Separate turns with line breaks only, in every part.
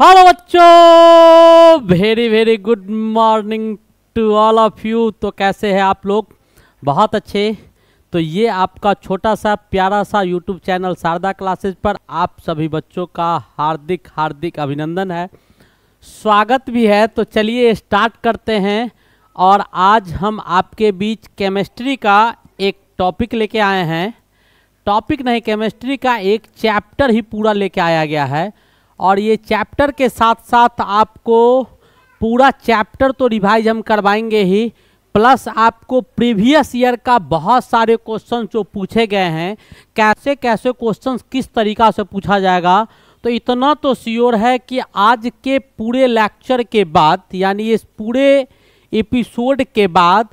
hello बच्चों very very good morning to all of you तो कैसे हैं आप लोग बहुत अच्छे तो ये आपका छोटा सा प्यारा सा यूट्यूब चैनल शारदा क्लासेज पर आप सभी बच्चों का हार्दिक हार्दिक अभिनंदन है स्वागत भी है तो चलिए स्टार्ट करते हैं और आज हम आपके बीच केमिस्ट्री का एक टॉपिक लेके आए हैं टॉपिक नहीं केमिस्ट्री का एक चैप्टर ही पूरा लेके आया गया है और ये चैप्टर के साथ साथ आपको पूरा चैप्टर तो रिवाइज हम करवाएंगे ही प्लस आपको प्रीवियस ईयर का बहुत सारे क्वेश्चन जो पूछे गए हैं कैसे कैसे क्वेश्चन किस तरीका से पूछा जाएगा तो इतना तो श्योर है कि आज के पूरे लेक्चर के बाद यानी इस पूरे एपिसोड के बाद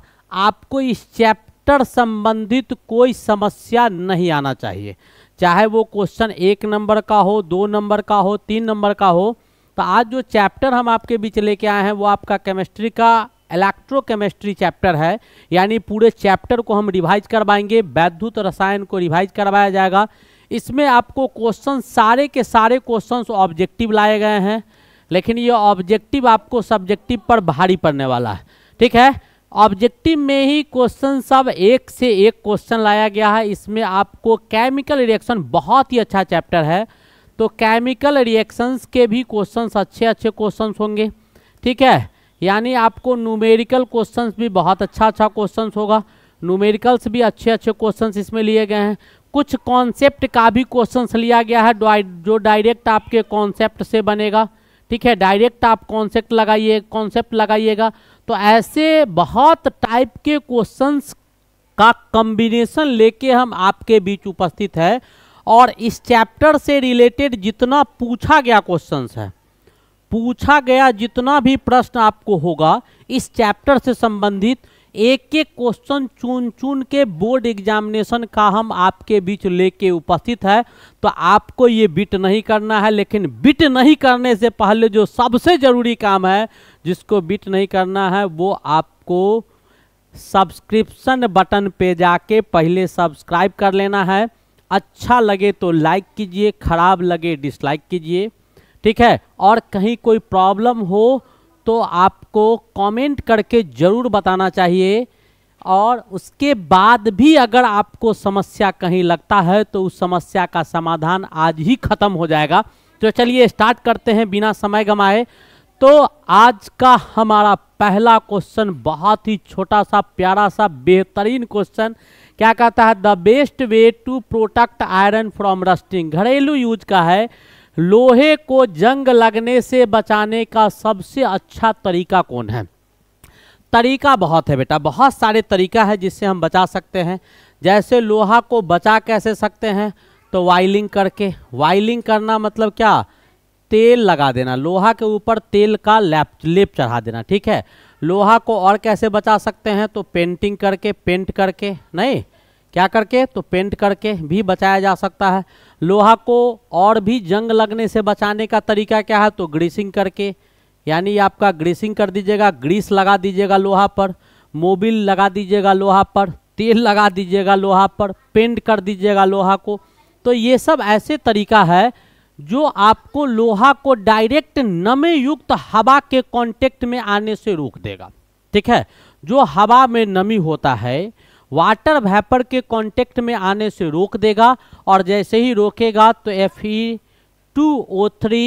आपको इस चैप्टर संबंधित कोई समस्या नहीं आना चाहिए चाहे वो क्वेश्चन एक नंबर का हो दो नंबर का हो तीन नंबर का हो तो आज जो चैप्टर हम आपके बीच लेके आए हैं वो आपका केमिस्ट्री का इलेक्ट्रोकेमिस्ट्री चैप्टर है यानी पूरे चैप्टर को हम रिवाइज करवाएंगे वैद्युत रसायन को रिवाइज करवाया जाएगा इसमें आपको क्वेश्चन सारे के सारे क्वेश्चन ऑब्जेक्टिव लाए गए हैं लेकिन ये ऑब्जेक्टिव आपको सब्जेक्टिव पर भारी पड़ने वाला है ठीक है ऑब्जेक्टिव में ही क्वेश्चन सब एक से एक क्वेश्चन लाया गया है इसमें आपको केमिकल रिएक्शन बहुत ही अच्छा चैप्टर है तो केमिकल रिएक्शंस के भी क्वेश्चंस अच्छे अच्छे क्वेश्चंस होंगे ठीक है यानी आपको न्यूमेरिकल क्वेश्चंस भी बहुत अच्छा अच्छा क्वेश्चंस होगा न्यूमेरिकल्स भी अच्छे अच्छे क्वेश्चंस इसमें लिए गए हैं कुछ कॉन्सेप्ट का भी क्वेश्चंस लिया गया है जो डायरेक्ट आपके कॉन्सेप्ट से बनेगा ठीक है डायरेक्ट आप कॉन्सेप्ट लगाइए कॉन्सेप्ट लगाइएगा तो ऐसे बहुत टाइप के क्वेश्चंस का कम्बिनेशन लेके हम आपके बीच उपस्थित है और इस चैप्टर से रिलेटेड जितना पूछा गया क्वेश्चंस है पूछा गया जितना भी प्रश्न आपको होगा इस चैप्टर से संबंधित एक एक क्वेश्चन चुन चुन के बोर्ड एग्जामिनेशन का हम आपके बीच लेके उपस्थित है तो आपको ये बिट नहीं करना है लेकिन बिट नहीं करने से पहले जो सबसे ज़रूरी काम है जिसको बिट नहीं करना है वो आपको सब्सक्रिप्शन बटन पे जाके पहले सब्सक्राइब कर लेना है अच्छा लगे तो लाइक कीजिए ख़राब लगे डिसलाइक कीजिए ठीक है और कहीं कोई प्रॉब्लम हो तो आप को कमेंट करके ज़रूर बताना चाहिए और उसके बाद भी अगर आपको समस्या कहीं लगता है तो उस समस्या का समाधान आज ही ख़त्म हो जाएगा तो चलिए स्टार्ट करते हैं बिना समय गंवाए तो आज का हमारा पहला क्वेश्चन बहुत ही छोटा सा प्यारा सा बेहतरीन क्वेश्चन क्या कहता है the best way to protect iron from rusting घरेलू यूज का है लोहे को जंग लगने से बचाने का सबसे अच्छा तरीका कौन है तरीका बहुत है बेटा बहुत सारे तरीका है जिससे हम बचा सकते हैं जैसे लोहा को बचा कैसे सकते हैं तो वाइलिंग करके वाइलिंग करना मतलब क्या तेल लगा देना लोहा के ऊपर तेल का लैप लेप चढ़ा देना ठीक है लोहा को और कैसे बचा सकते हैं तो पेंटिंग करके पेंट करके नहीं क्या करके तो पेंट करके भी बचाया जा सकता है लोहा को और भी जंग लगने से बचाने का तरीका क्या है तो ग्रीसिंग करके यानी आपका ग्रीसिंग कर दीजिएगा ग्रीस लगा दीजिएगा लोहा पर मोबिल लगा दीजिएगा लोहा पर तेल लगा दीजिएगा लोहा पर पेंट कर दीजिएगा लोहा को तो ये सब ऐसे तरीका है जो आपको लोहा को डायरेक्ट नमी युक्त हवा के कांटेक्ट में आने से रोक देगा ठीक है जो हवा में नमी होता है वाटर वेपर के कांटेक्ट में आने से रोक देगा और जैसे ही रोकेगा तो F E two O three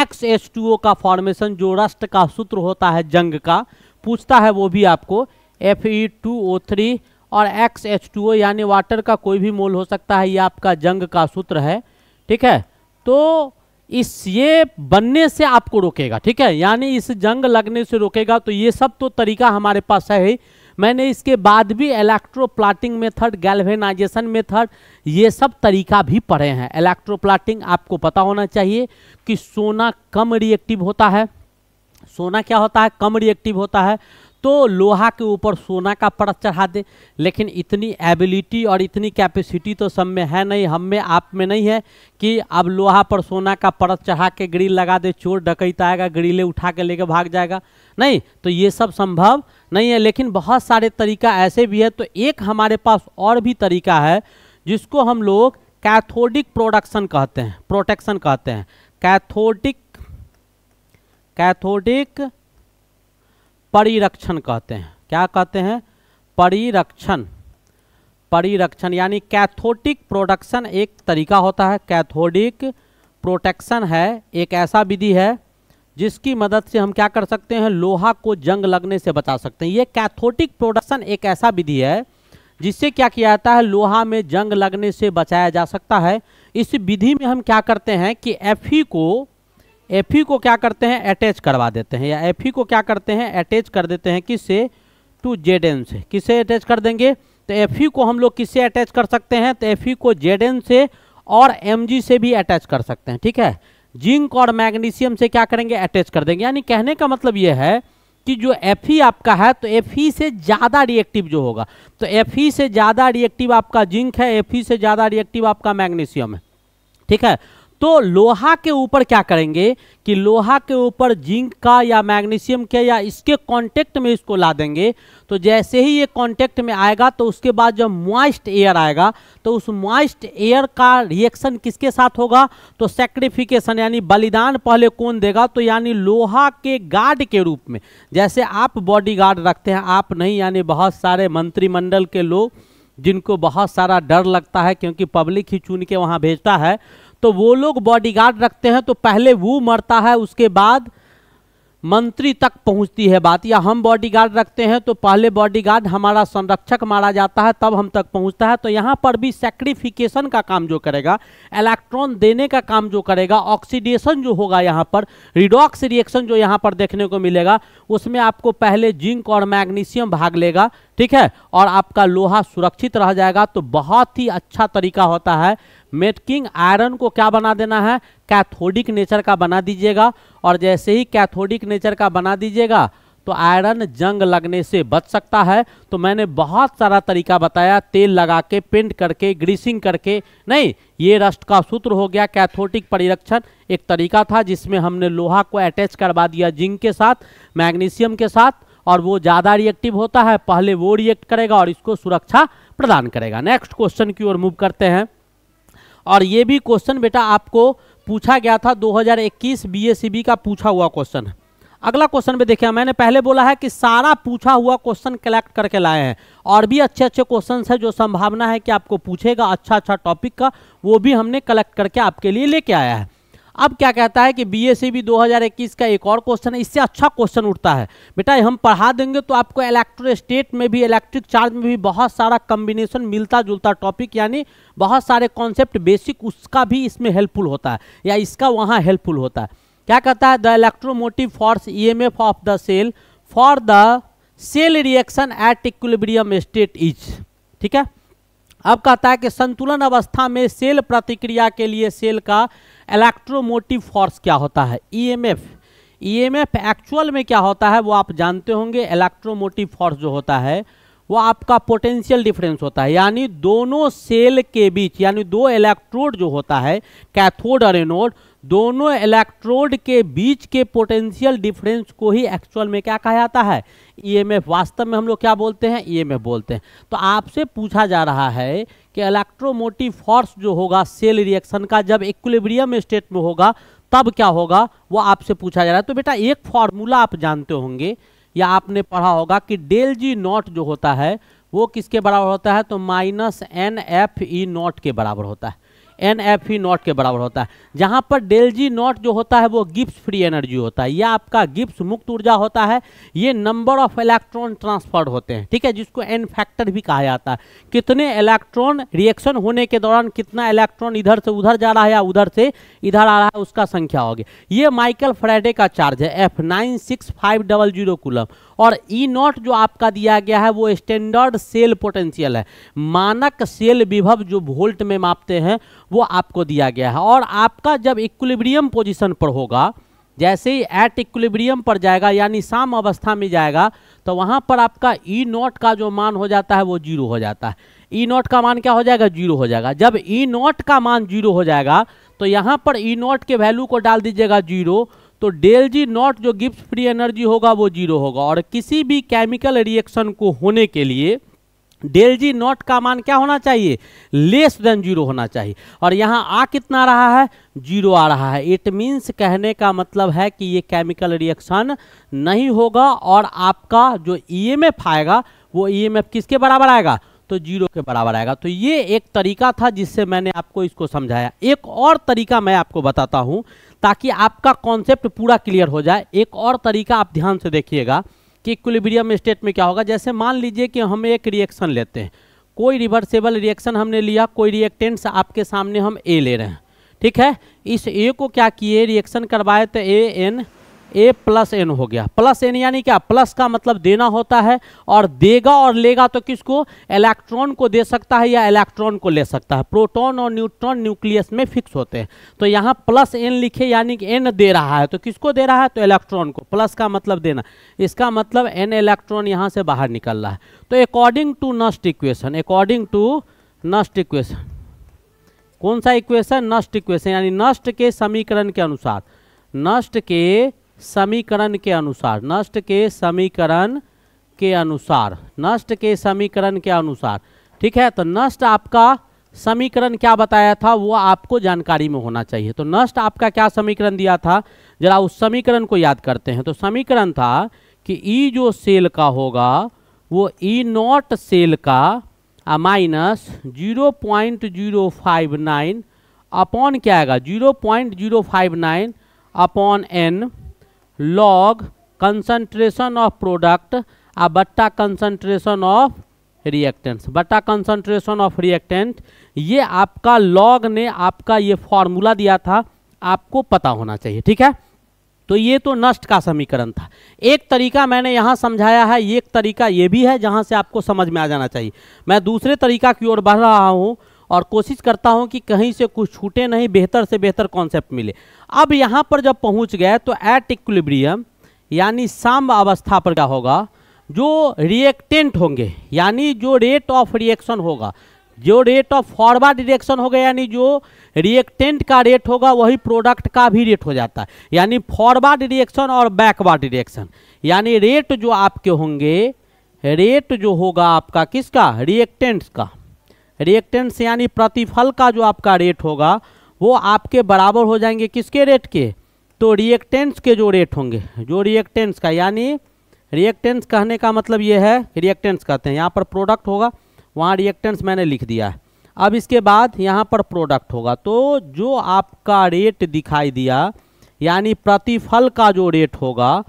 X S two O का फॉर्मेशन जो रस्ट का सूत्र होता है जंग का पूछता है वो भी आपको F E two O three और एक्स एच टू ओ यानी वाटर का कोई भी मोल हो सकता है ये आपका जंग का सूत्र है ठीक है तो इस ये बनने से आपको रोकेगा ठीक है यानी इस जंग लगने से रोकेगा तो ये सब तो तरीका हमारे पास है ही मैंने इसके बाद भी इलेक्ट्रोप्लाटिंग मेथड गैल्वेनाइजेशन मेथड ये सब तरीका भी पढ़े हैं इलेक्ट्रोप्लाटिंग आपको पता होना चाहिए कि सोना कम रिएक्टिव होता है सोना क्या होता है कम रिएक्टिव होता है तो लोहा के ऊपर सोना का परत चढ़ा दे लेकिन इतनी एबिलिटी और इतनी कैपेसिटी तो सब में है नहीं हम में आप में नहीं है कि अब लोहा पर सोना का परत चढ़ा के ग्रिल लगा दे चोर डकैत आएगा ग्रिले उठा के लेके भाग जाएगा नहीं तो ये सब संभव नहीं है लेकिन बहुत सारे तरीका ऐसे भी है तो एक हमारे पास और भी तरीका है जिसको हम लोग कैथोडिक प्रोडक्शन कहते हैं प्रोटेक्शन कहते हैं कैथोडिक कैथोडिक परिरक्षण कहते हैं क्या कहते हैं परिरक्षण परिरक्षण यानी कैथोटिक प्रोडक्शन एक तरीका होता है कैथोडिक प्रोटेक्शन है एक ऐसा विधि है जिसकी मदद से हम क्या कर सकते हैं लोहा को जंग लगने से बचा सकते हैं ये कैथोटिक प्रोडक्शन एक ऐसा विधि है जिससे क्या किया जाता है लोहा में जंग लगने से बचाया जा सकता है इस विधि में हम क्या करते हैं कि एफ e को एफ e को क्या करते हैं अटैच करवा देते हैं या एफ e को क्या करते हैं अटैच कर देते हैं किससे टू जेड एन से किससे अटैच कर देंगे तो एफ को हम लोग किससे अटैच कर सकते हैं तो एफ को जेड एन से और एम से भी अटैच कर सकते हैं ठीक है जिंक और मैग्नीशियम से क्या करेंगे अटैच कर देंगे यानी कहने का मतलब यह है कि जो एफ आपका है तो एफ से ज़्यादा रिएक्टिव जो होगा तो एफ से ज़्यादा रिएक्टिव आपका जिंक है एफ से ज़्यादा रिएक्टिव आपका मैग्नीशियम है ठीक है तो लोहा के ऊपर क्या करेंगे कि लोहा के ऊपर जिंक का या मैग्नीशियम के या इसके कांटेक्ट में इसको ला देंगे तो जैसे ही ये कांटेक्ट में आएगा तो उसके बाद जब मॉइस्ट एयर आएगा तो उस मॉइस्ट एयर का रिएक्शन किसके साथ होगा तो सेक्रिफिकेशन यानी बलिदान पहले कौन देगा तो यानी लोहा के गार्ड के रूप में जैसे आप बॉडी गार्ड रखते हैं आप नहीं यानी बहुत सारे मंत्रिमंडल के लोग जिनको बहुत सारा डर लगता है क्योंकि पब्लिक ही चुन के वहाँ भेजता है तो वो लोग बॉडीगार्ड रखते हैं तो पहले वो मरता है उसके बाद मंत्री तक पहुंचती है बात या हम बॉडीगार्ड रखते हैं तो पहले बॉडीगार्ड हमारा संरक्षक मारा जाता है तब हम तक पहुंचता है तो यहाँ पर भी सेक्रीफिकेशन का काम जो करेगा इलेक्ट्रॉन देने का काम जो करेगा ऑक्सीडेशन जो होगा यहाँ पर रिडॉक्स रिएक्शन जो यहाँ पर देखने को मिलेगा उसमें आपको पहले जिंक और मैग्नीशियम भाग लेगा ठीक है और आपका लोहा सुरक्षित रह जाएगा तो बहुत ही अच्छा तरीका होता है मेटकिंग आयरन को क्या बना देना है कैथोडिक नेचर का बना दीजिएगा और जैसे ही कैथोडिक नेचर का बना दीजिएगा तो आयरन जंग लगने से बच सकता है तो मैंने बहुत सारा तरीका बताया तेल लगा के पेंट करके ग्रीसिंग करके नहीं ये रस्ट का सूत्र हो गया कैथोटिक परिरक्षण एक तरीका था जिसमें हमने लोहा को अटैच करवा दिया जिंक के साथ मैग्नीशियम के साथ और वो ज़्यादा रिएक्टिव होता है पहले वो रिएक्ट करेगा और इसको सुरक्षा प्रदान करेगा नेक्स्ट क्वेश्चन की ओर मूव करते हैं और ये भी क्वेश्चन बेटा आपको पूछा गया था 2021 बीएससीबी का पूछा हुआ क्वेश्चन है अगला क्वेश्चन भी देखिए मैंने पहले बोला है कि सारा पूछा हुआ क्वेश्चन कलेक्ट करके लाए हैं और भी अच्छे अच्छे क्वेश्चन है जो संभावना है कि आपको पूछेगा अच्छा अच्छा टॉपिक का वो भी हमने कलेक्ट करके आपके लिए लेके आया है अब क्या कहता है कि बी एस सी बी दो का एक और क्वेश्चन है इससे अच्छा क्वेश्चन उठता है बेटा हम पढ़ा देंगे तो आपको इलेक्ट्रोस्टेट में भी इलेक्ट्रिक चार्ज में भी बहुत सारा कॉम्बिनेशन मिलता जुलता टॉपिक यानी बहुत सारे कॉन्सेप्ट बेसिक उसका भी इसमें हेल्पफुल होता है या इसका वहाँ हेल्पफुल होता है क्या कहता है the electromotive force E M F of the cell for the cell reaction at equilibrium state is ठीक है अब कहता है कि संतुलन अवस्था में सेल प्रतिक्रिया के लिए सेल का इलेक्ट्रोमोटिव फोर्स क्या होता है ईएमएफ ईएमएफ एक्चुअल में क्या होता है वो आप जानते होंगे इलेक्ट्रोमोटिव फोर्स जो होता है वो आपका पोटेंशियल डिफरेंस होता है यानी दोनों सेल के बीच यानी दो इलेक्ट्रोड जो होता है कैथोड और एनोड दोनों इलेक्ट्रोड के बीच के पोटेंशियल डिफरेंस को ही एक्चुअल में क्या कहा जाता है ईएमएफ e वास्तव में हम लोग क्या बोलते हैं ईएमएफ e बोलते हैं तो आपसे पूछा जा रहा है कि इलेक्ट्रोमोटिव फोर्स जो होगा सेल रिएक्शन का जब इक्विलिब्रियम स्टेट में होगा तब क्या होगा वो आपसे पूछा जा रहा है तो बेटा एक फॉर्मूला आप जानते होंगे या आपने पढ़ा होगा कि डेल जी नॉट जो होता है वो किसके बराबर होता है तो minus N F E naught के बराबर होता है एन एफ ई नॉट के बराबर होता है जहाँ पर डेल जी नॉट जो होता है वो गिप्स फ्री एनर्जी होता है यह आपका गिप्स मुक्त ऊर्जा होता है ये नंबर ऑफ इलेक्ट्रॉन ट्रांसफर होते हैं ठीक है जिसको एन फैक्टर भी कहा जाता है कितने इलेक्ट्रॉन रिएक्शन होने के दौरान कितना इलेक्ट्रॉन इधर से उधर जा रहा है या उधर से इधर आ रहा है उसका संख्या होगी ये माइकल फ्राइडे का चार्ज है F nine six five double zero coulomb और ई e नॉट जो आपका दिया गया है वो स्टैंडर्ड सेल पोटेंशियल है मानक सेल विभव जो वोल्ट में मापते हैं वो आपको दिया गया है और आपका जब इक्विलिब्रियम पोजिशन पर होगा जैसे ही एट इक्विलिब्रियम पर जाएगा यानी साम अवस्था में जाएगा तो वहाँ पर आपका ई e नॉट का जो मान हो जाता है वो जीरो हो जाता है ई e नॉट का मान क्या हो जाएगा जीरो हो जाएगा जब ई नॉट का मान जीरो हो जाएगा तो यहाँ पर ई नॉट के वैल्यू को डाल दीजिएगा जीरो तो डेल जी नॉट जो गिप्स फ्री एनर्जी होगा वो जीरो होगा और किसी भी केमिकल रिएक्शन को होने के लिए डेल जी नॉट का मान क्या होना चाहिए लेस देन जीरो होना चाहिए और यहाँ आ कितना रहा है जीरो आ रहा है इट मीन्स कहने का मतलब है कि ये केमिकल रिएक्शन नहीं होगा और आपका जो ईएमएफ e आएगा वो ईएमएफ e किसके बराबर आएगा तो जीरो के बराबर आएगा तो ये एक तरीका था जिससे मैंने आपको इसको समझाया एक और तरीका मैं आपको बताता हूँ ताकि आपका कॉन्सेप्ट पूरा क्लियर हो जाए एक और तरीका आप ध्यान से देखिएगा कि इक्विलिब्रियम स्टेट में क्या होगा जैसे मान लीजिए कि हम एक रिएक्शन लेते हैं कोई रिवर्सेबल रिएक्शन हमने लिया कोई रिएक्टेंट्स आपके सामने हम ए ले रहे हैं ठीक है इस ए को क्या किए रिएक्शन करवाए तो A N A plus N हो गया प्लस एन यानी क्या प्लस का मतलब देना होता है और देगा और लेगा तो किसको इलेक्ट्रॉन को दे सकता है या इलेक्ट्रॉन को ले सकता है प्रोटॉन और न्यूट्रॉन न्यूक्लियस में फिक्स होते हैं तो यहाँ प्लस एन लिखे यानी कि एन दे रहा है तो किसको दे रहा है तो इलेक्ट्रॉन को प्लस का मतलब देना इसका मतलब एन इलेक्ट्रॉन यहाँ से बाहर निकल रहा है तो according to Nernst equation according to Nernst equation कौन सा इक्वेशन नस्ट इक्वेशन यानी नस्ट के समीकरण के अनुसार नष्ट के समीकरण के अनुसार नष्ट के समीकरण के अनुसार नष्ट के समीकरण के अनुसार ठीक है तो नष्ट आपका समीकरण क्या बताया था वो आपको जानकारी में होना चाहिए तो नष्ट आपका क्या समीकरण दिया था जरा उस समीकरण को याद करते हैं तो समीकरण था कि ई जो सेल का होगा वो ई नॉट सेल का minus zero point zero five nine upon क्या आएगा zero point zero five nine upon N log concentration of product आ बट्टा कंसंट्रेशन ऑफ रिएक्टेंट्स बट्टा कंसंट्रेशन ऑफ रिएक्टेंट ये आपका लॉग ने आपका ये फॉर्मूला दिया था आपको पता होना चाहिए ठीक है तो ये तो नष्ट का समीकरण था एक तरीका मैंने यहाँ समझाया है एक तरीका ये भी है जहाँ से आपको समझ में आ जाना चाहिए मैं दूसरे तरीका की ओर बढ़ रहा हूँ और कोशिश करता हूँ कि कहीं से कुछ छूटे नहीं बेहतर से बेहतर कॉन्सेप्ट मिले अब यहाँ पर जब पहुँच गए तो एट इक्विलिब्रियम यानी साम अवस्था पर क्या होगा जो रिएक्टेंट होंगे यानी जो रेट ऑफ रिएक्शन होगा जो रेट ऑफ फॉरवर्ड रिएक्शन होगा यानी जो रिएक्टेंट का रेट होगा वही प्रोडक्ट का भी रेट हो जाता है यानी फॉरवर्ड रिएक्शन और बैकवर्ड रिएक्शन यानी रेट जो आपके होंगे रेट जो होगा आपका किसका रिएक्टेंट्स का रिएक्टेंस यानी प्रतिफल का जो आपका रेट होगा वो आपके बराबर हो जाएंगे किसके रेट के तो रिएक्टेंस के जो रेट होंगे जो रिएक्टेंस का यानी रिएक्टेंस कहने का मतलब ये है रिएक्टेंस कहते हैं यहाँ पर प्रोडक्ट होगा वहाँ रिएक्टेंस मैंने लिख दिया है अब इसके बाद यहाँ पर प्रोडक्ट होगा तो जो आपका रेट दिखाई दिया यानी प्रतिफल का जो रेट होगा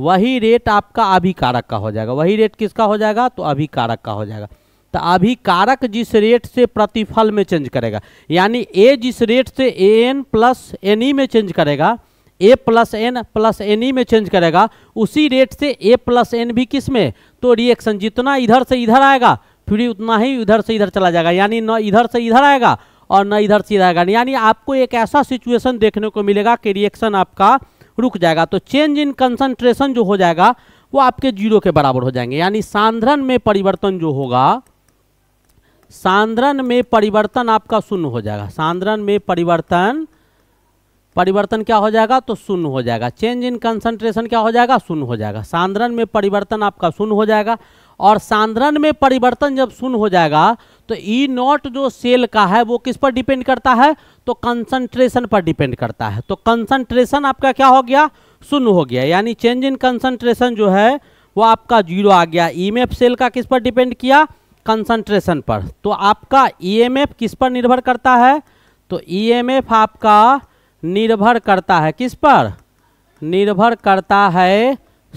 वही रेट आपका अभिकारक का हो जाएगा वही रेट किसका हो जाएगा तो अभिकारक का हो जाएगा तो अभी कारक जिस रेट से प्रतिफल में चेंज करेगा यानी ए जिस रेट से A N plus N E में चेंज करेगा A plus N plus N E में चेंज करेगा उसी रेट से ए प्लस एन भी किस में तो रिएक्शन जितना इधर से इधर आएगा फिर उतना ही इधर से इधर चला जाएगा यानी न इधर से इधर आएगा और न इधर से इधर आएगा यानी आपको एक ऐसा सिचुएशन देखने को मिलेगा कि रिएक्शन आपका रुक जाएगा तो चेंज इन कंसंट्रेशन जो हो जाएगा वो आपके जीरो के बराबर हो जाएंगे यानी सांद्रन में परिवर्तन जो होगा सांद्रन में परिवर्तन आपका शून्य हो जाएगा सांद्रन में परिवर्तन परिवर्तन क्या हो जाएगा तो शून्य हो जाएगा चेंज इन कंसंट्रेशन क्या हो जाएगा शून्य हो जाएगा सांद्रन में परिवर्तन आपका शून्य हो जाएगा और सांद्रन में परिवर्तन जब शून्य हो जाएगा तो ई नॉट जो सेल का है वो किस पर डिपेंड करता है तो कंसंट्रेशन पर डिपेंड करता है तो कंसंट्रेशन आपका क्या हो गया शून्य हो गया यानी चेंज इन कंसंट्रेशन जो है वो आपका जीरो आ गया ई सेल का किस पर डिपेंड किया कंसंट्रेशन पर तो आपका ईएमएफ e किस पर निर्भर करता है तो ईएमएफ e आपका निर्भर करता है किस पर निर्भर करता है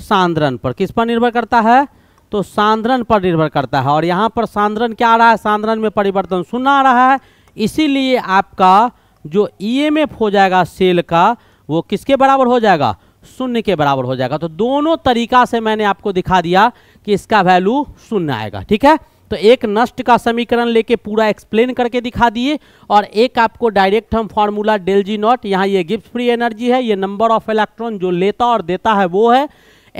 सांद्रन पर किस पर निर्भर करता है तो सांद्रन पर निर्भर करता है और यहाँ पर सांद्रन क्या आ रहा है सांद्रन में परिवर्तन सुना आ रहा है इसीलिए आपका जो ईएमएफ e हो जाएगा सेल का वो किसके बराबर हो जाएगा शून्य के बराबर हो जाएगा तो दोनों तरीका से मैंने आपको दिखा दिया कि इसका वैल्यू शून्य आएगा ठीक है तो एक नष्ट का समीकरण लेके पूरा एक्सप्लेन करके दिखा दिए और एक आपको डायरेक्ट हम फार्मूला डेल जी नॉट यहाँ ये गिफ्ट फ्री एनर्जी है ये नंबर ऑफ इलेक्ट्रॉन जो लेता और देता है वो है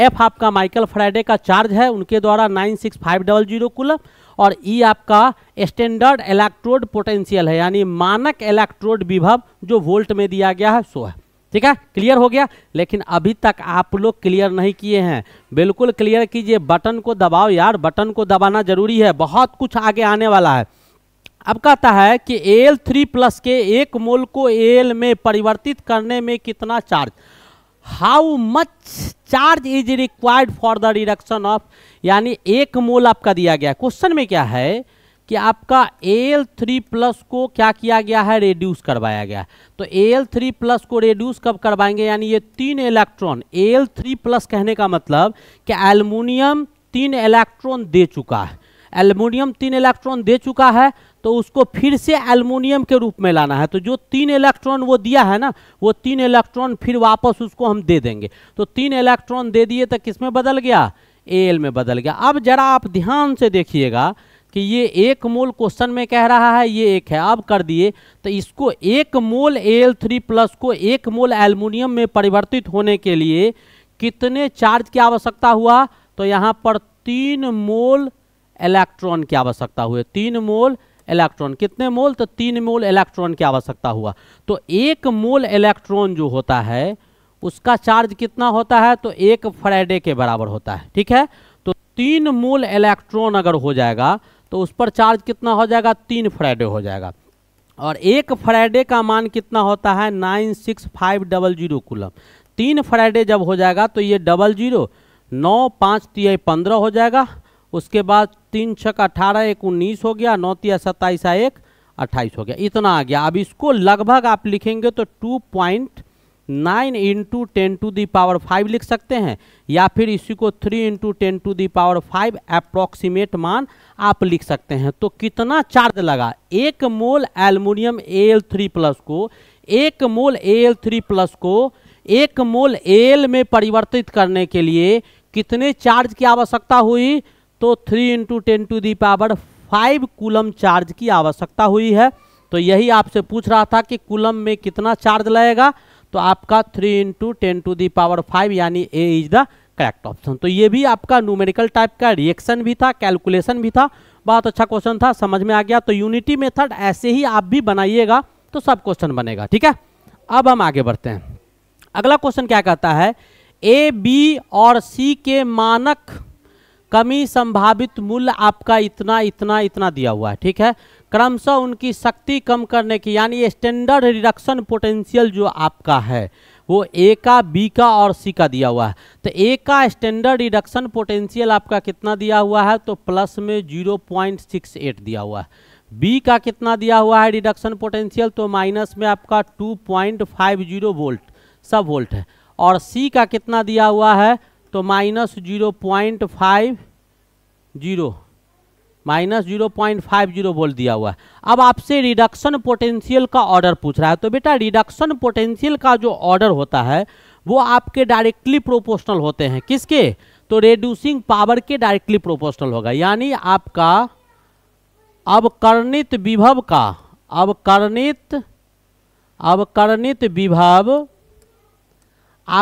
एफ आपका माइकल फ्राइडे का चार्ज है उनके द्वारा nine six five double zero coulomb और ई e आपका स्टैंडर्ड इलेक्ट्रोड पोटेंशियल है यानी मानक इलेक्ट्रोड विभव जो वोल्ट में दिया गया है सो है ठीक है क्लियर हो गया लेकिन अभी तक आप लोग क्लियर नहीं किए हैं बिल्कुल क्लियर कीजिए बटन को दबाओ यार बटन को दबाना जरूरी है बहुत कुछ आगे आने वाला है अब कहता है कि एल थ्री प्लस के एक मोल को एल में परिवर्तित करने में कितना charge how much charge is required for the reduction of यानी एक मोल आपका दिया गया क्वेश्चन में क्या है कि आपका एल थ्री प्लस को क्या किया गया है रेड्यूस करवाया गया है तो एल थ्री प्लस को रेड्यूस कब करवाएंगे यानी ये तीन इलेक्ट्रॉन एल थ्री प्लस कहने का मतलब कि एल्यूमिनियम तीन इलेक्ट्रॉन दे चुका है एल्यूमिनियम तीन इलेक्ट्रॉन दे चुका है तो उसको फिर से एल्यूमिनियम के रूप में लाना है तो जो तीन इलेक्ट्रॉन वो दिया है ना वो तीन इलेक्ट्रॉन फिर वापस उसको हम दे देंगे तो तीन इलेक्ट्रॉन दे दिए तो किस में बदल गया एल में बदल गया अब जरा आप ध्यान से देखिएगा कि ये एक मोल क्वेश्चन में कह रहा है ये एक है आप कर दिए तो इसको एक मोल एल थ्री प्लस को एक मोल एल्युमिनियम में परिवर्तित होने के लिए कितने चार्ज की आवश्यकता हुआ तो यहाँ पर तीन मोल इलेक्ट्रॉन की आवश्यकता हुई तीन मोल इलेक्ट्रॉन कितने मोल तो तीन मोल इलेक्ट्रॉन की आवश्यकता हुआ तो एक मोल इलेक्ट्रॉन जो होता है उसका चार्ज कितना होता है तो एक फ्राइडे के बराबर होता है ठीक है तो तीन मोल इलेक्ट्रॉन अगर हो जाएगा तो उस पर चार्ज कितना हो जाएगा तीन फ्राइडे हो जाएगा और एक फ्राइडे का मान कितना होता है nine six five double zero coulomb तीन फ्राइडे जब हो जाएगा तो ये डबल जीरो नौ पाँच तिया पंद्रह हो जाएगा उसके बाद तीन का अठारह एक उन्नीस हो गया नौ तिया सत्ताईस एक अट्ठाईस हो गया इतना आ गया अब इसको लगभग आप लिखेंगे तो two point nine into ten to the power five लिख सकते हैं या फिर इसी को three into ten to the power five approximate मान आप लिख सकते हैं तो कितना चार्ज लगा एक mole A L three plus को एक मोल एल थ्री प्लस को एक मोल एल में परिवर्तित करने के लिए कितने चार्ज की आवश्यकता हुई तो three into ten to the power five coulomb charge की आवश्यकता हुई है तो यही आपसे पूछ रहा था कि कुलम में कितना चार्ज लगेगा तो आपका three into ten to the power five यानी A is the correct option तो ये भी आपका न्यूमेरिकल टाइप का रिएक्शन भी था कैलकुलेशन भी था बहुत अच्छा क्वेश्चन था समझ में आ गया तो यूनिटी मेथड ऐसे ही आप भी बनाइएगा तो सब क्वेश्चन बनेगा ठीक है अब हम आगे बढ़ते हैं अगला क्वेश्चन क्या कहता है ए बी और सी के मानक कमी संभावित मूल्य आपका इतना इतना इतना दिया हुआ है ठीक है क्रमशः उनकी शक्ति कम करने की यानी स्टैंडर्ड रिडक्शन पोटेंशियल जो आपका है वो ए का बी का और सी का दिया हुआ है तो ए का स्टैंडर्ड रिडक्शन पोटेंशियल आपका कितना दिया हुआ है तो प्लस में जीरो पॉइंट सिक्स एट दिया हुआ है बी का कितना दिया हुआ है रिडक्शन पोटेंशियल तो माइनस में आपका two point five zero volt सब वोल्ट है और सी का कितना दिया हुआ है तो minus zero point five zero minus zero point five zero बोल दिया हुआ है अब आपसे रिडक्शन पोटेंशियल का ऑर्डर पूछ रहा है तो बेटा रिडक्शन पोटेंशियल का जो ऑर्डर होता है वो आपके डायरेक्टली प्रोपोर्शनल होते हैं किसके तो रेड्यूसिंग पावर के डायरेक्टली प्रोपोर्शनल होगा यानी आपका अवकर्णित विभव का अवकर्णित अवकर्णित विभव